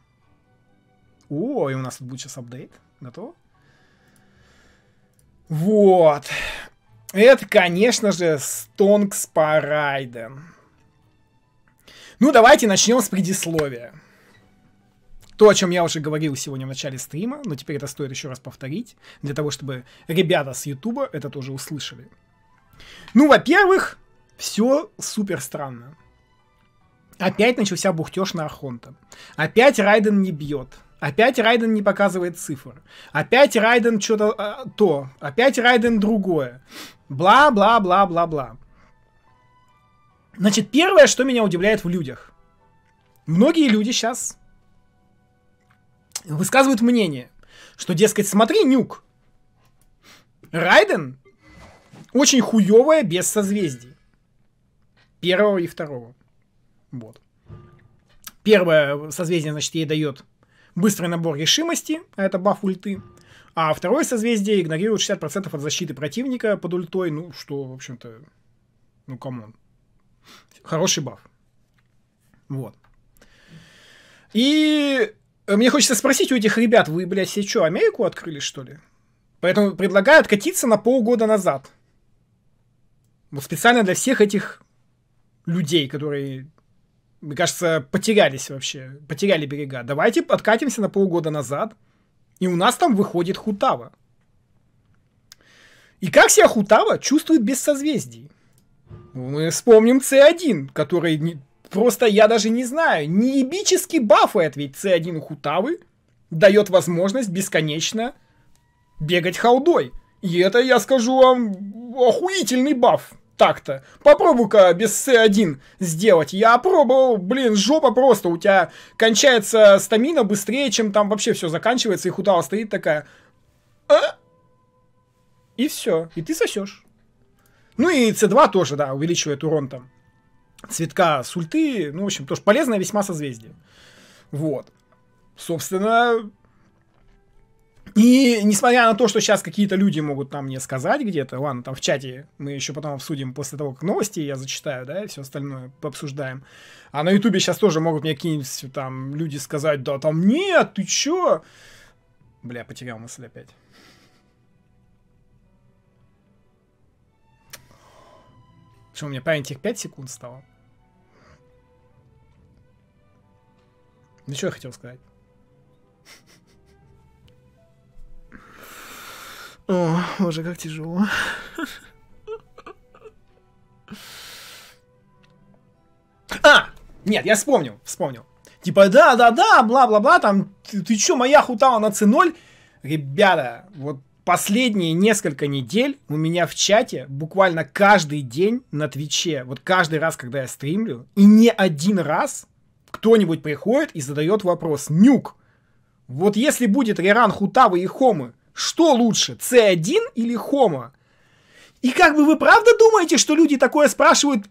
О, и у нас тут будет сейчас апдейт. Готово? Вот. Это, конечно же, Стонкс Парайден. Ну, давайте начнем с предисловия. То, о чем я уже говорил сегодня в начале стрима, но теперь это стоит еще раз повторить, для того, чтобы ребята с Ютуба это тоже услышали. Ну, во-первых, все супер странно. Опять начался бухтеж на Архонта. Опять Райден не бьет. Опять Райден не показывает цифр. Опять Райден что-то а, то. Опять Райден другое. Бла-бла-бла-бла-бла. Значит, первое, что меня удивляет в людях. Многие люди сейчас высказывают мнение, что, дескать, смотри, Нюк, Райден очень хуевая без созвездий. Первого и второго. Вот. Первое созвездие, значит, ей дает Быстрый набор решимости, а это баф ульты. А второе созвездие игнорирует 60% от защиты противника под ультой. Ну, что, в общем-то, ну, камон. Хороший баф. Вот. И э, мне хочется спросить у этих ребят, вы, блядь, все что, Америку открыли, что ли? Поэтому предлагаю откатиться на полгода назад. Вот специально для всех этих людей, которые мне кажется, потерялись вообще, потеряли берега. Давайте откатимся на полгода назад, и у нас там выходит Хутава. И как себя Хутава чувствует без созвездий? Мы вспомним С1, который не, просто я даже не знаю, неебически бафает ведь С1 у Хутавы, дает возможность бесконечно бегать халдой. И это, я скажу вам, охуительный баф так-то. Попробуй-ка без С1 сделать. Я пробовал, блин, жопа просто. У тебя кончается стамина быстрее, чем там вообще все заканчивается, и худала стоит такая. А? И все. И ты сосешь. Ну и С2 тоже, да, увеличивает урон там. Цветка сульты, ну, в общем, тоже полезное весьма созвездие. Вот. Собственно, и несмотря на то, что сейчас какие-то люди могут там мне сказать где-то, ладно, там в чате мы еще потом обсудим после того, как новости я зачитаю, да, и все остальное пообсуждаем. А на ютубе сейчас тоже могут мне какие-нибудь там люди сказать, да там нет, ты че? Бля, потерял мысль опять. Что, у меня память 5 секунд стало? Ну, что я хотел сказать? О, уже как тяжело. А! Нет, я вспомнил, вспомнил. Типа, да-да-да, бла-бла-бла, там, ты, ты чё, моя хутала на C0? Ребята, вот последние несколько недель у меня в чате буквально каждый день на Твиче, вот каждый раз, когда я стримлю, и не один раз кто-нибудь приходит и задает вопрос, Нюк, вот если будет реран Хутавы и Хомы, что лучше, C1 или Homo? И как бы вы правда думаете, что люди такое спрашивают,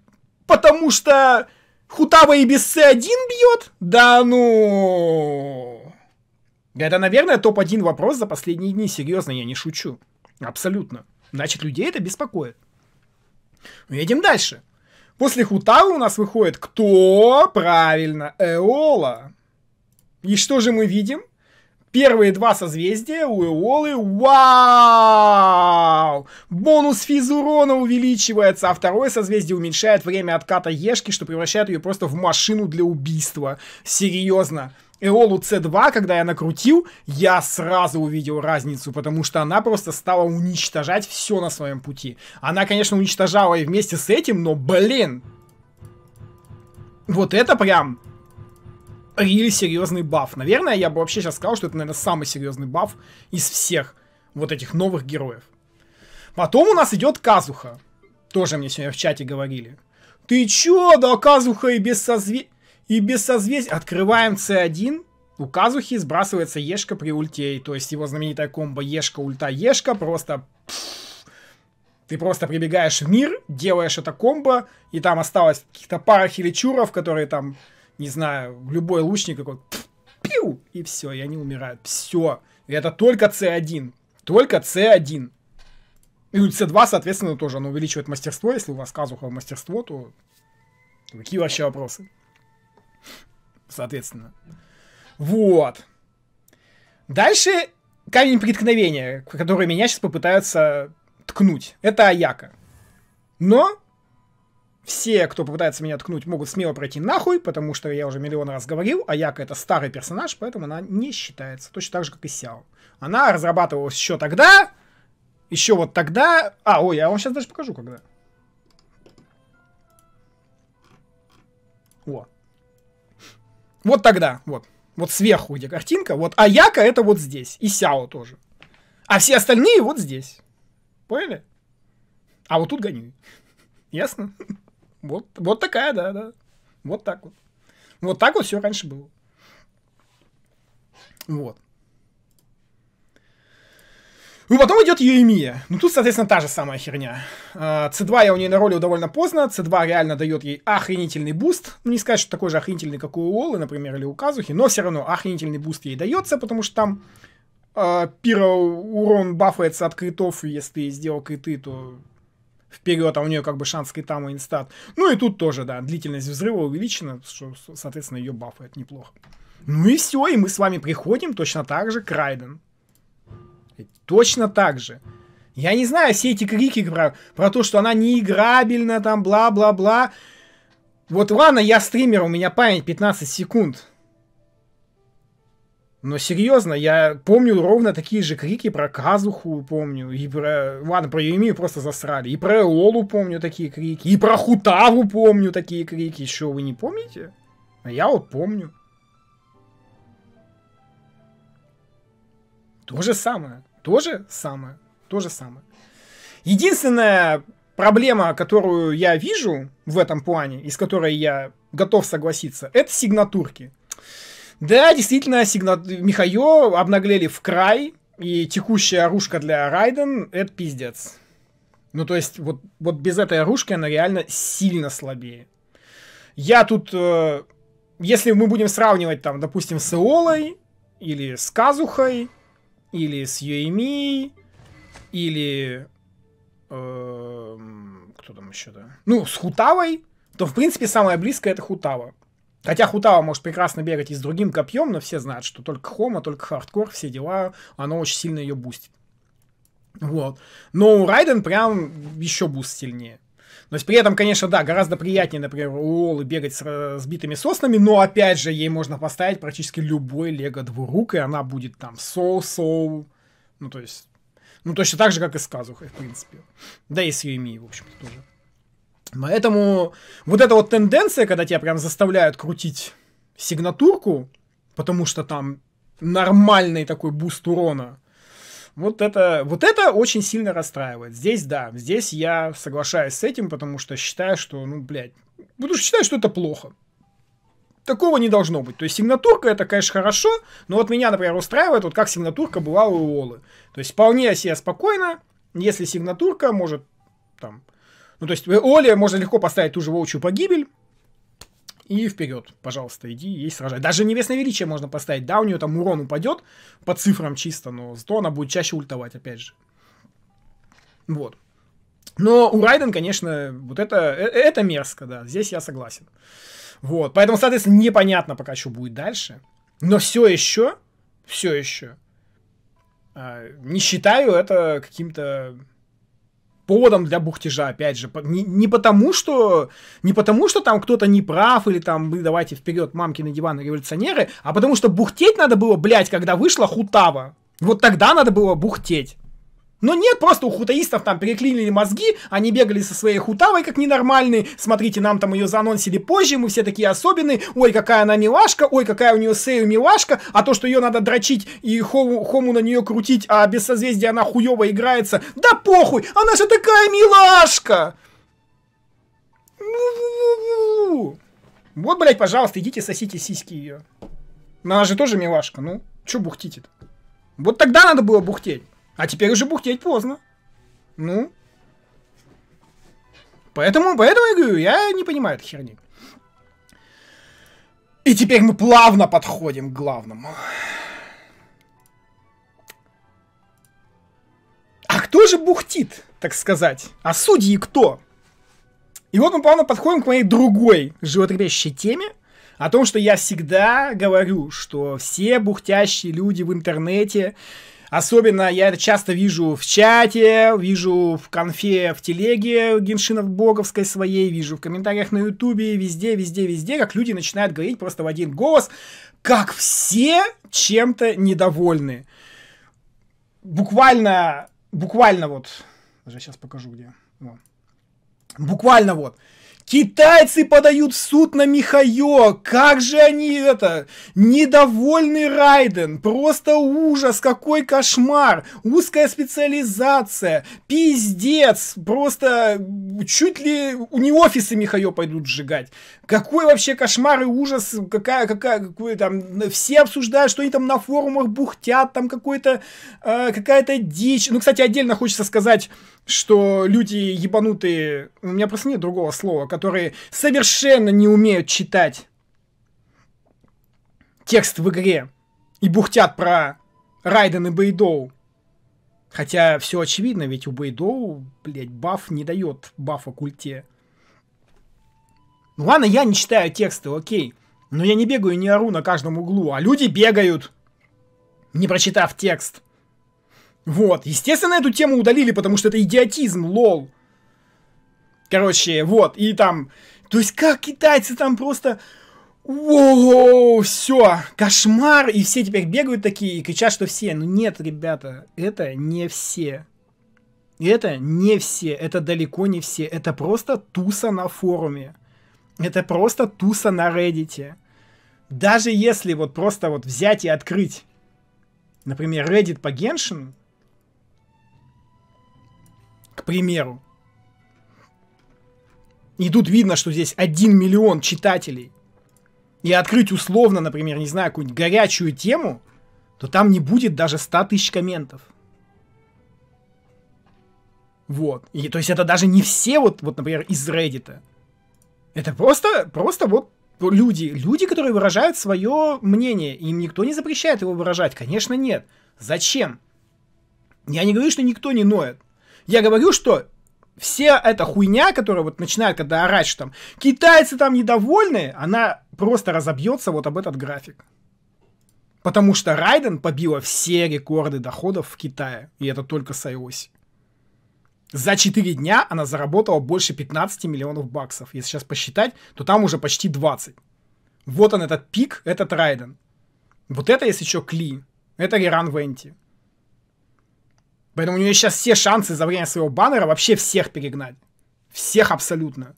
потому что Хутава и без C1 бьет? Да ну... Это, наверное, топ-1 вопрос за последние дни. Серьезно, я не шучу. Абсолютно. Значит, людей это беспокоит. Ну, едем дальше. После Хутавы у нас выходит кто? Правильно, Эола. И что же мы видим? Первые два созвездия у Эолы. Вау! Бонус физ урона увеличивается, а второе созвездие уменьшает время отката Ешки, что превращает ее просто в машину для убийства. Серьезно. Эолу C2, когда я накрутил, я сразу увидел разницу, потому что она просто стала уничтожать все на своем пути. Она, конечно, уничтожала и вместе с этим, но, блин, вот это прям или серьезный баф. Наверное, я бы вообще сейчас сказал, что это, наверное, самый серьезный баф из всех вот этих новых героев. Потом у нас идет Казуха. Тоже мне сегодня в чате говорили. Ты чё, да Казуха и без созве... И без созвездия. Открываем С1. У Казухи сбрасывается Ешка при ульте. То есть его знаменитая комбо Ешка, ульта, Ешка просто... Ты просто прибегаешь в мир, делаешь это комбо, и там осталось каких-то пара хиличуров, которые там не знаю, любой лучник такой, пиу, и все, и они умирают. Все. И это только С1. Только С1. И С2, соответственно, тоже оно увеличивает мастерство. Если у вас казухово мастерство, то какие вообще вопросы? Соответственно. Вот. Дальше камень преткновения, который меня сейчас попытаются ткнуть. Это Аяка. Но все, кто попытается меня ткнуть, могут смело пройти нахуй, потому что я уже миллион раз говорил, а Яка это старый персонаж, поэтому она не считается. Точно так же, как и Сяо. Она разрабатывалась еще тогда, еще вот тогда... А, ой, я вам сейчас даже покажу, когда. О. Вот тогда, вот. Вот сверху, где картинка. Вот А Яка это вот здесь. И Сяо тоже. А все остальные вот здесь. Поняли? А вот тут гоню. Ясно? Вот, вот такая, да, да. Вот так вот. Вот так вот все раньше было. Вот. И потом идет Еремия. Ну тут, соответственно, та же самая херня. C2 а, я у нее на наролил довольно поздно. C2 реально дает ей охренительный буст. Ну не сказать, что такой же охренительный, как у Уолы, например, или у Казухи, но все равно охренительный буст ей дается, потому что там э, а, пиро урон бафается от критов, и если ты сделал криты, то вперед, а у нее как бы шанс там и инстат. Ну и тут тоже, да, длительность взрыва увеличена, что, соответственно, ее бафает неплохо. Ну и все, и мы с вами приходим точно так же к Райден. Точно так же. Я не знаю, все эти крики про, про то, что она неиграбельна, там, бла-бла-бла. Вот ладно, я стример, у меня память 15 секунд. Но серьезно, я помню ровно такие же крики про Казуху, помню, и про... Ладно, про Юми просто засрали. И про Лолу помню такие крики, и про Хутаву помню такие крики. Еще вы не помните? А я вот помню. То же самое. То же самое. То же самое. Единственная проблема, которую я вижу в этом плане, из которой я готов согласиться, это сигнатурки. Да, действительно, сигна... Михайо обнаглели в край, и текущая оружка для Райден — это пиздец. Ну, то есть, вот, вот без этой оружки она реально сильно слабее. Я тут... Э, если мы будем сравнивать, там, допустим, с Иолой, или с Казухой, или с Юэми, или... Э, кто там еще, да? Ну, с Хутавой, то, в принципе, самое близкое — это Хутава. Хотя Хутава может прекрасно бегать и с другим копьем, но все знают, что только хома, только хардкор, все дела, оно очень сильно ее бустит. Вот. Но у Райден прям еще буст сильнее. То есть при этом, конечно, да, гораздо приятнее, например, у Олы бегать с э, сбитыми соснами, но опять же, ей можно поставить практически любой лего двурук, и она будет там соу-соу. Ну, то есть, ну, точно так же, как и с Казухой, в принципе. Да и с Юми, в общем-то, тоже. Поэтому вот эта вот тенденция, когда тебя прям заставляют крутить сигнатурку, потому что там нормальный такой буст урона, вот это, вот это очень сильно расстраивает. Здесь, да, здесь я соглашаюсь с этим, потому что считаю, что, ну, блядь, потому что считаю, что это плохо. Такого не должно быть. То есть сигнатурка это, конечно, хорошо, но вот меня, например, устраивает, вот как сигнатурка была у Олы. То есть вполне себе спокойно, если сигнатурка может там ну, то есть э, Оле можно легко поставить ту же волчью погибель, и вперед, пожалуйста, иди и сражай. Даже Небесное Величие можно поставить. Да, у нее там урон упадет по цифрам чисто, но зато она будет чаще ультовать, опять же. Вот. Но у Райден, конечно, вот это, э, это мерзко, да, здесь я согласен. Вот, поэтому, соответственно, непонятно пока, что будет дальше. Но все еще, все еще, а, не считаю это каким-то поводом для бухтежа, опять же. Не, не потому, что не потому, что там кто-то не прав, или там мы давайте вперед мамки на диваны революционеры, а потому что бухтеть надо было, блядь, когда вышла Хутава. Вот тогда надо было бухтеть. Но ну, нет, просто у хутаистов там переклинили мозги, они бегали со своей хутавой как ненормальные, смотрите, нам там ее заанонсили позже, мы все такие особенные, ой, какая она милашка, ой, какая у нее Сею милашка, а то, что ее надо дрочить и хому, хому на нее крутить, а без созвездия она хуево играется, да похуй, она же такая милашка! Вот, блядь, пожалуйста, идите сосите сиськи ее. Она же тоже милашка, ну, че бухтите-то? Вот тогда надо было бухтеть. А теперь уже бухтеть поздно. Ну. Поэтому, поэтому я говорю, я не понимаю этой херни. И теперь мы плавно подходим к главному. А кто же бухтит, так сказать? А судьи кто? И вот мы плавно подходим к моей другой животрепещущей теме. О том, что я всегда говорю, что все бухтящие люди в интернете Особенно я это часто вижу в чате, вижу в конфе, в телеге Геншинов Боговской своей, вижу в комментариях на ютубе, везде, везде, везде, как люди начинают говорить просто в один голос, как все чем-то недовольны. Буквально, буквально вот, даже сейчас покажу где. Вот. Буквально вот. Китайцы подают в суд на Михайо. Как же они это? Недовольный Райден. Просто ужас, какой кошмар. Узкая специализация. Пиздец. Просто чуть ли не офисы Михайо пойдут сжигать. Какой вообще кошмар и ужас, какая, какая, какой там, все обсуждают, что они там на форумах бухтят, там какой-то, э, какая-то дичь. Ну, кстати, отдельно хочется сказать, что люди ебанутые, у меня просто нет другого слова, которые совершенно не умеют читать текст в игре и бухтят про Райден и Бейдоу. Хотя все очевидно, ведь у Бейдоу, блядь, баф не дает бафа культе. Ну ладно, я не читаю тексты, окей. Но я не бегаю и не ору на каждом углу, а люди бегают, не прочитав текст. Вот, естественно, эту тему удалили, потому что это идиотизм, лол. Короче, вот, и там... То есть как китайцы там просто... Воу, все, кошмар, и все теперь бегают такие и кричат, что все. Ну нет, ребята, это не все. Это не все, это далеко не все, это просто туса на форуме. Это просто туса на Reddit. Даже если вот просто вот взять и открыть, например, Reddit по Геншину, к примеру, и тут видно, что здесь 1 миллион читателей, и открыть условно, например, не знаю, какую-нибудь горячую тему, то там не будет даже 100 тысяч комментов. Вот. И, то есть это даже не все, вот, вот например, из Reddit. Это просто, просто вот люди, люди, которые выражают свое мнение. Им никто не запрещает его выражать. Конечно, нет. Зачем? Я не говорю, что никто не ноет. Я говорю, что вся эта хуйня, которая вот начинает когда орать, что там китайцы там недовольны, она просто разобьется вот об этот график. Потому что Райден побила все рекорды доходов в Китае. И это только с iOS. За 4 дня она заработала больше 15 миллионов баксов. Если сейчас посчитать, то там уже почти 20. Вот он, этот пик, этот Райден. Вот это, если что, Кли. Это Реран Венти. Поэтому у нее сейчас все шансы за время своего баннера вообще всех перегнать. Всех абсолютно.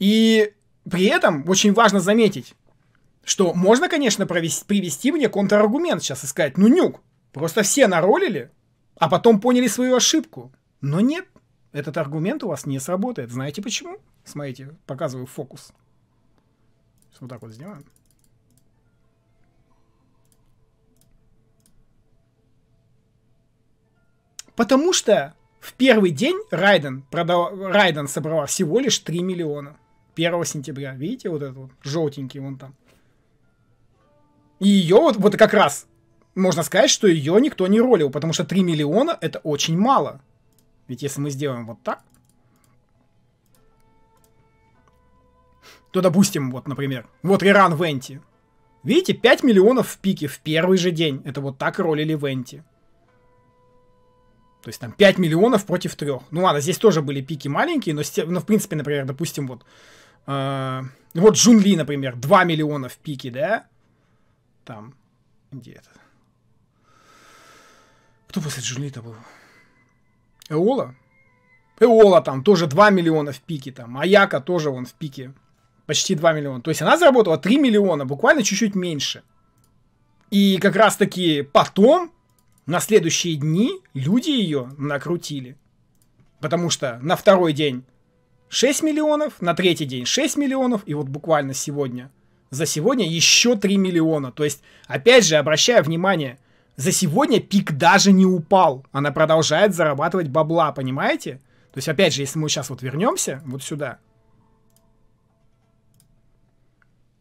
И при этом очень важно заметить, что можно, конечно, провести, привести мне контраргумент сейчас и сказать, ну, Нюк, просто все наролили, а потом поняли свою ошибку. Но нет, этот аргумент у вас не сработает. Знаете почему? Смотрите, показываю фокус. Вот так вот сделаем. Потому что в первый день Райден, продал, Райден собрала всего лишь 3 миллиона. 1 сентября. Видите, вот этот вот желтенький вон там. И ее вот, вот как раз можно сказать, что ее никто не ролил, потому что 3 миллиона это очень мало. Ведь если мы сделаем вот так, то, допустим, вот, например, вот Иран Венти. Видите, 5 миллионов в пике в первый же день. Это вот так ролили Венти. То есть там 5 миллионов против 3. Ну ладно, здесь тоже были пики маленькие, но, но в принципе, например, допустим, вот... Э, вот Джунли, например, 2 миллиона в пике, да? Там, где это? Кто после Джульетта был? Эола? Эола там тоже 2 миллиона в пике, там, Аяка тоже вон в пике. Почти 2 миллиона. То есть она заработала 3 миллиона, буквально чуть-чуть меньше. И как раз таки потом, на следующие дни, люди ее накрутили. Потому что на второй день 6 миллионов, на третий день 6 миллионов, и вот буквально сегодня, за сегодня еще 3 миллиона. То есть, опять же, обращая внимание – за сегодня пик даже не упал. Она продолжает зарабатывать бабла, понимаете? То есть, опять же, если мы сейчас вот вернемся вот сюда,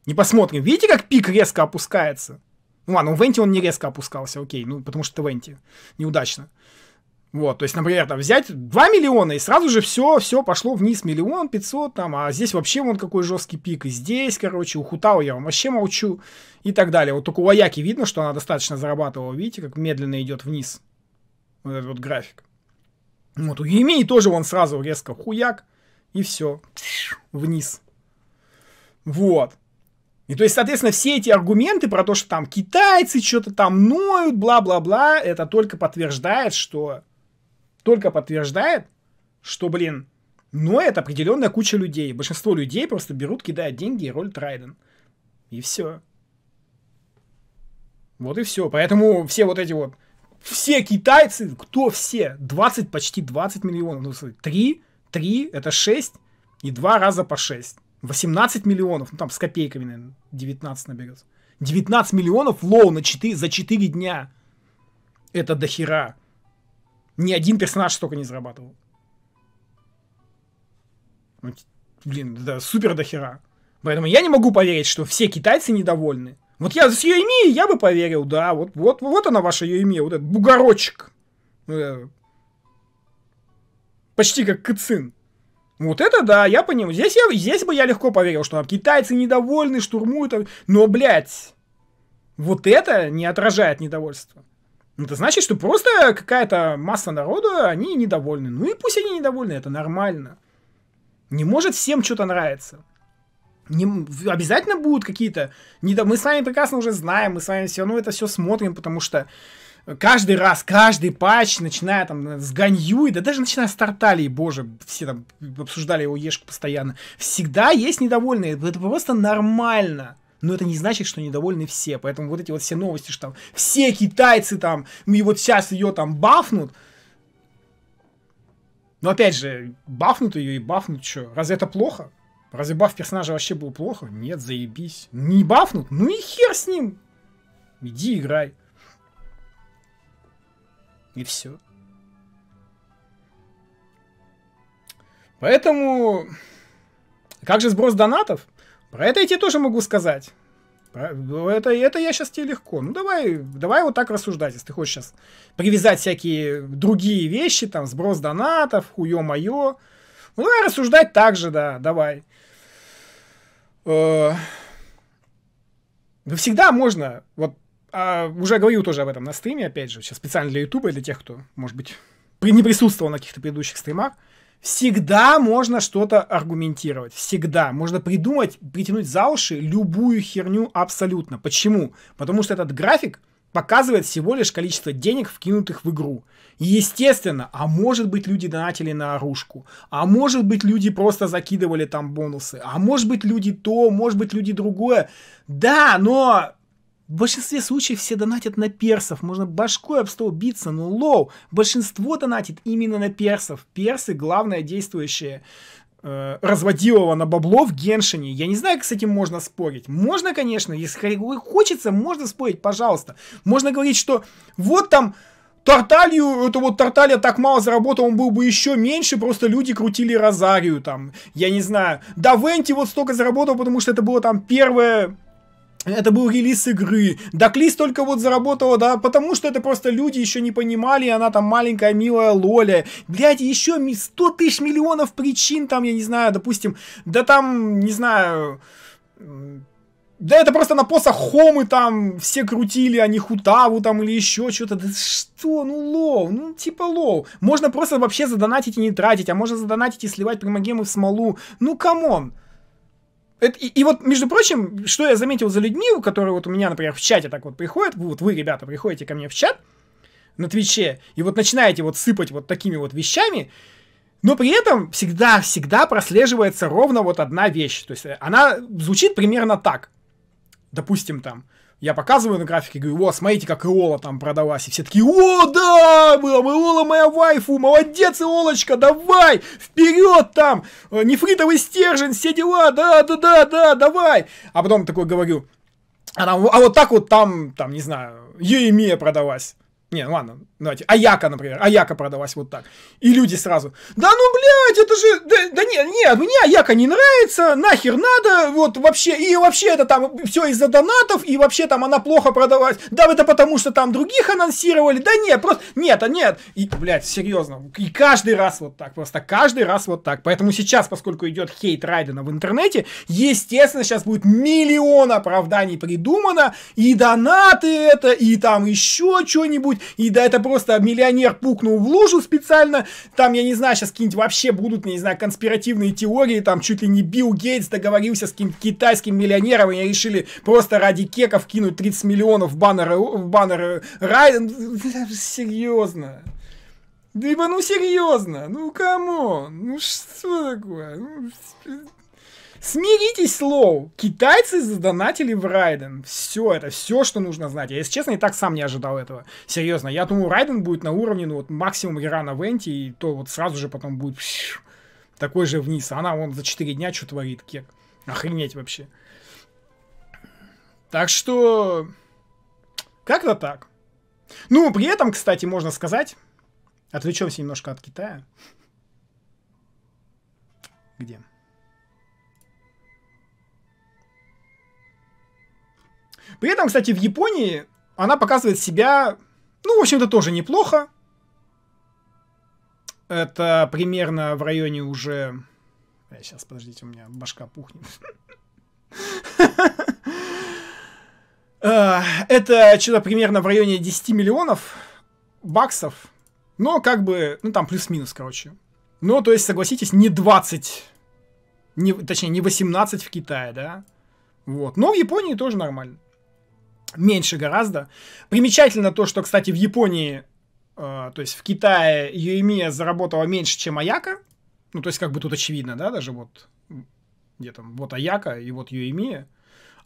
не посмотрим. Видите, как пик резко опускается? Ну ладно, у Венти он не резко опускался, окей, ну потому что Венти. Неудачно. Вот, то есть, например, там взять 2 миллиона, и сразу же все, все пошло вниз, миллион, пятьсот там, а здесь вообще вон какой жесткий пик, и здесь, короче, у Хутау я вам вообще молчу, и так далее. Вот только у Аяки видно, что она достаточно зарабатывала, видите, как медленно идет вниз вот этот вот график. Вот, у Емии тоже вон сразу резко хуяк, и все, вниз. Вот. И то есть, соответственно, все эти аргументы про то, что там китайцы что-то там ноют, бла-бла-бла, это только подтверждает, что только подтверждает, что, блин, но ну, это определенная куча людей. Большинство людей просто берут, кидают деньги и роль Трайден. И все. Вот и все. Поэтому все вот эти вот... Все китайцы, кто все? 20, почти 20 миллионов. Ну, 3, 3, это 6 и 2 раза по 6. 18 миллионов, ну там с копейками, наверное, 19 наберется. 19 миллионов лоу на 4, за 4 дня. Это дохера. Ни один персонаж столько не зарабатывал. Ну, блин, да супер дохера. Поэтому я не могу поверить, что все китайцы недовольны. Вот я с Юэми, я бы поверил, да, вот, вот, вот она ваша Юэми, вот этот бугорочек. Почти как Кыцин. Вот это да, я понимаю. Здесь, я, здесь бы я легко поверил, что китайцы недовольны, штурмуют. А, но, блядь, вот это не отражает недовольство. Ну, это значит, что просто какая-то масса народа, они недовольны. Ну и пусть они недовольны, это нормально. Не может всем что-то нравиться. Не, обязательно будут какие-то... Недо... Мы с вами прекрасно уже знаем, мы с вами все равно ну, это все смотрим, потому что каждый раз, каждый патч, начиная там с Ганьюи, да даже начиная с Тарталии, боже, все там обсуждали его Ешку постоянно, всегда есть недовольные. Это просто нормально но это не значит, что недовольны все. Поэтому вот эти вот все новости, что там все китайцы там, и вот сейчас ее там бафнут, но опять же, бафнут ее и бафнут, что? Разве это плохо? Разве баф персонажа вообще был плохо? Нет, заебись. Не бафнут? Ну и хер с ним. Иди играй. И все. Поэтому... Как же сброс донатов? Про это я тебе тоже могу сказать. Ну, это, это я сейчас тебе легко. Ну давай, давай вот так рассуждать, если ты хочешь сейчас привязать всякие другие вещи, там, сброс донатов, хуё-моё. Ну давай рассуждать так же, да, давай. Э, ну, всегда можно, вот а, уже говорил тоже об этом на стриме, опять же, сейчас специально для Ютуба, и для тех, кто, может быть, при, не присутствовал на каких-то предыдущих стримах. Всегда можно что-то аргументировать. Всегда. Можно придумать, притянуть за уши любую херню абсолютно. Почему? Потому что этот график показывает всего лишь количество денег, вкинутых в игру. Естественно, а может быть люди донатили на оружку, а может быть люди просто закидывали там бонусы, а может быть люди то, может быть люди другое. Да, но в большинстве случаев все донатят на персов, можно башкой об стол биться, но лоу, большинство донатит именно на персов. Персы главное действующее э, разводилова на бабло в Геншине. Я не знаю, как с этим можно спорить. Можно, конечно, если хочется, можно спорить, пожалуйста. Можно говорить, что вот там Тарталью, это вот Тарталья так мало заработал, он был бы еще меньше, просто люди крутили Розарию там, я не знаю. Да, Венти вот столько заработал, потому что это было там первое это был релиз игры. Даклис только вот заработала, да, потому что это просто люди еще не понимали, и она там маленькая милая Лоля. Блять, еще 100 тысяч миллионов причин там, я не знаю, допустим, да там, не знаю... Да это просто на посох Хомы там все крутили, а не Хутаву там или еще что-то. Да что, ну лоу, ну типа лоу. Можно просто вообще задонатить и не тратить, а можно задонатить и сливать прямогемы в смолу. Ну камон. Это, и, и вот, между прочим, что я заметил за людьми, у которых вот у меня, например, в чате так вот приходят, вот вы, ребята, приходите ко мне в чат на Твиче, и вот начинаете вот сыпать вот такими вот вещами, но при этом всегда-всегда прослеживается ровно вот одна вещь. То есть она звучит примерно так. Допустим, там, я показываю на графике, говорю, вот смотрите, как Иола там продалась. И все такие, о, да, мам, Иола моя вайфу, молодец, Иолочка, давай, вперед там, э, нефритовый стержень, все дела, да, да, да, да, давай. А потом такой говорю, а, там, а вот так вот там, там, не знаю, Еремия продалась. Не, ну ладно, давайте. Аяка, например. Аяка продалась вот так. И люди сразу. Да ну, блядь, это же... Да, да не, не, а мне Аяка не нравится, нахер надо, вот вообще... И вообще это там все из-за донатов, и вообще там она плохо продалась. Да это потому, что там других анонсировали. Да нет, просто... Нет, а нет. И, блядь, серьезно. И каждый раз вот так. Просто каждый раз вот так. Поэтому сейчас, поскольку идет хейт Райдена в интернете, естественно, сейчас будет миллион оправданий придумано. И донаты это, и там еще что-нибудь и да, это просто миллионер пукнул в лужу специально, там, я не знаю, сейчас какие-нибудь вообще будут, не знаю, конспиративные теории, там чуть ли не Билл Гейтс договорился с каким-то китайским миллионером, и они решили просто ради кеков кинуть 30 миллионов в баннеры, в баннеры Райден, (laughs) серьезно. Да ну серьезно, ну камон, ну что такое? Ну, Смиритесь Лоу. Китайцы задонатили в Райден. Все, это все, что нужно знать. Я, если честно, и так сам не ожидал этого. Серьезно, я думаю, Райден будет на уровне, ну вот, максимум Ирана Венти, и то вот сразу же потом будет пш, такой же вниз. Она он за 4 дня что творит, кек. Охренеть вообще. Так что... Как-то так. Ну, при этом, кстати, можно сказать... Отвлечемся немножко от Китая. Где? При этом, кстати, в Японии она показывает себя, ну, в общем-то, тоже неплохо. Это примерно в районе уже... Э, сейчас, подождите, у меня башка пухнет. (laughs) Э, это что-то примерно в районе 10 миллионов баксов. Но как бы, ну там плюс-минус, короче. Ну, то есть, согласитесь, не 20, не, точнее, не 18 в Китае, да? Вот. Но в Японии тоже нормально меньше гораздо. Примечательно то, что, кстати, в Японии, э, то есть в Китае Юэмия заработала меньше, чем Аяка. Ну, то есть как бы тут очевидно, да, даже вот где там, вот Аяка и вот Юэмия.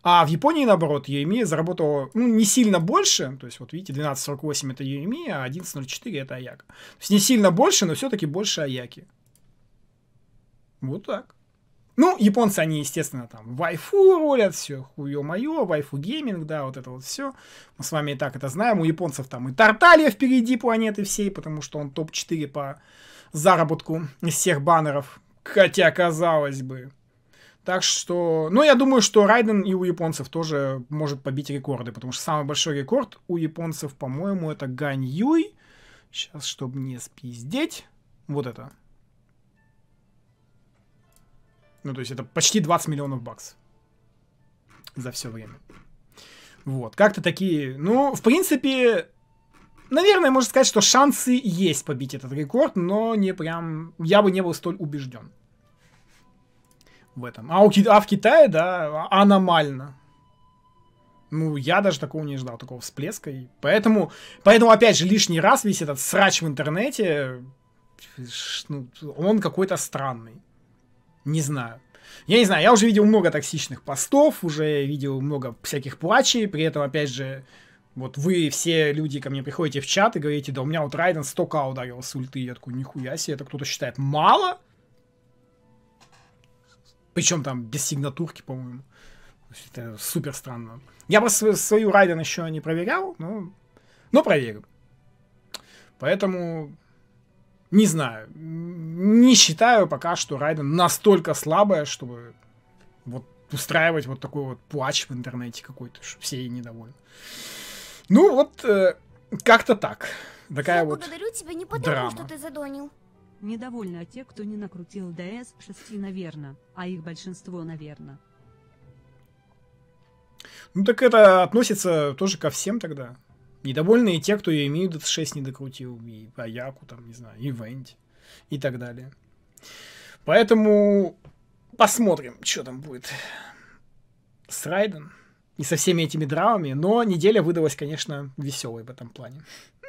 А в Японии, наоборот, Юэмия заработала, ну, не сильно больше, то есть вот видите, 12.48 это Юэмия, а 11.04 это Аяка. То есть не сильно больше, но все-таки больше Аяки. Вот так. Ну, японцы, они, естественно, там вайфу рулят, все хуе моё вайфу гейминг, да, вот это вот все. Мы с вами и так это знаем. У японцев там и Тарталия впереди планеты всей, потому что он топ-4 по заработку из всех баннеров. Хотя, казалось бы. Так что, ну, я думаю, что Райден и у японцев тоже может побить рекорды, потому что самый большой рекорд у японцев, по-моему, это Гань Юй. Сейчас, чтобы не спиздеть. Вот это. Ну, то есть это почти 20 миллионов баксов за все время. Вот, как-то такие... Ну, в принципе, наверное, можно сказать, что шансы есть побить этот рекорд, но не прям... Я бы не был столь убежден в этом. А, у, а в Китае, да, аномально. Ну, я даже такого не ждал, такого всплеска. И поэтому, поэтому, опять же, лишний раз весь этот срач в интернете, ну, он какой-то странный. Не знаю. Я не знаю, я уже видел много токсичных постов, уже видел много всяких плачей, при этом, опять же, вот вы все люди ко мне приходите в чат и говорите, да у меня вот Райден 100к ударил с ульты, я такой, нихуя себе, это кто-то считает мало? Причем там без сигнатурки, по-моему. Это супер странно. Я просто свою Райден еще не проверял, но, но проверю. Поэтому не знаю. Не считаю пока, что Райден настолько слабая, чтобы вот устраивать вот такой вот плач в интернете какой-то, что все ей недовольны. Ну вот, э, как-то так. Такая Я вот благодарю тебя не потому, драма. что ты задонил. Недовольны а те, кто не накрутил ДС 6, наверное, а их большинство, наверное. Ну так это относится тоже ко всем тогда. Недовольны и те, кто ее имеют, S6 не докрутил, и Аяку, там, не знаю, и Венди, и так далее. Поэтому посмотрим, что там будет с Райден и со всеми этими драмами, но неделя выдалась, конечно, веселой в этом плане. (laughs)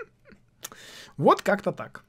Вот как-то так.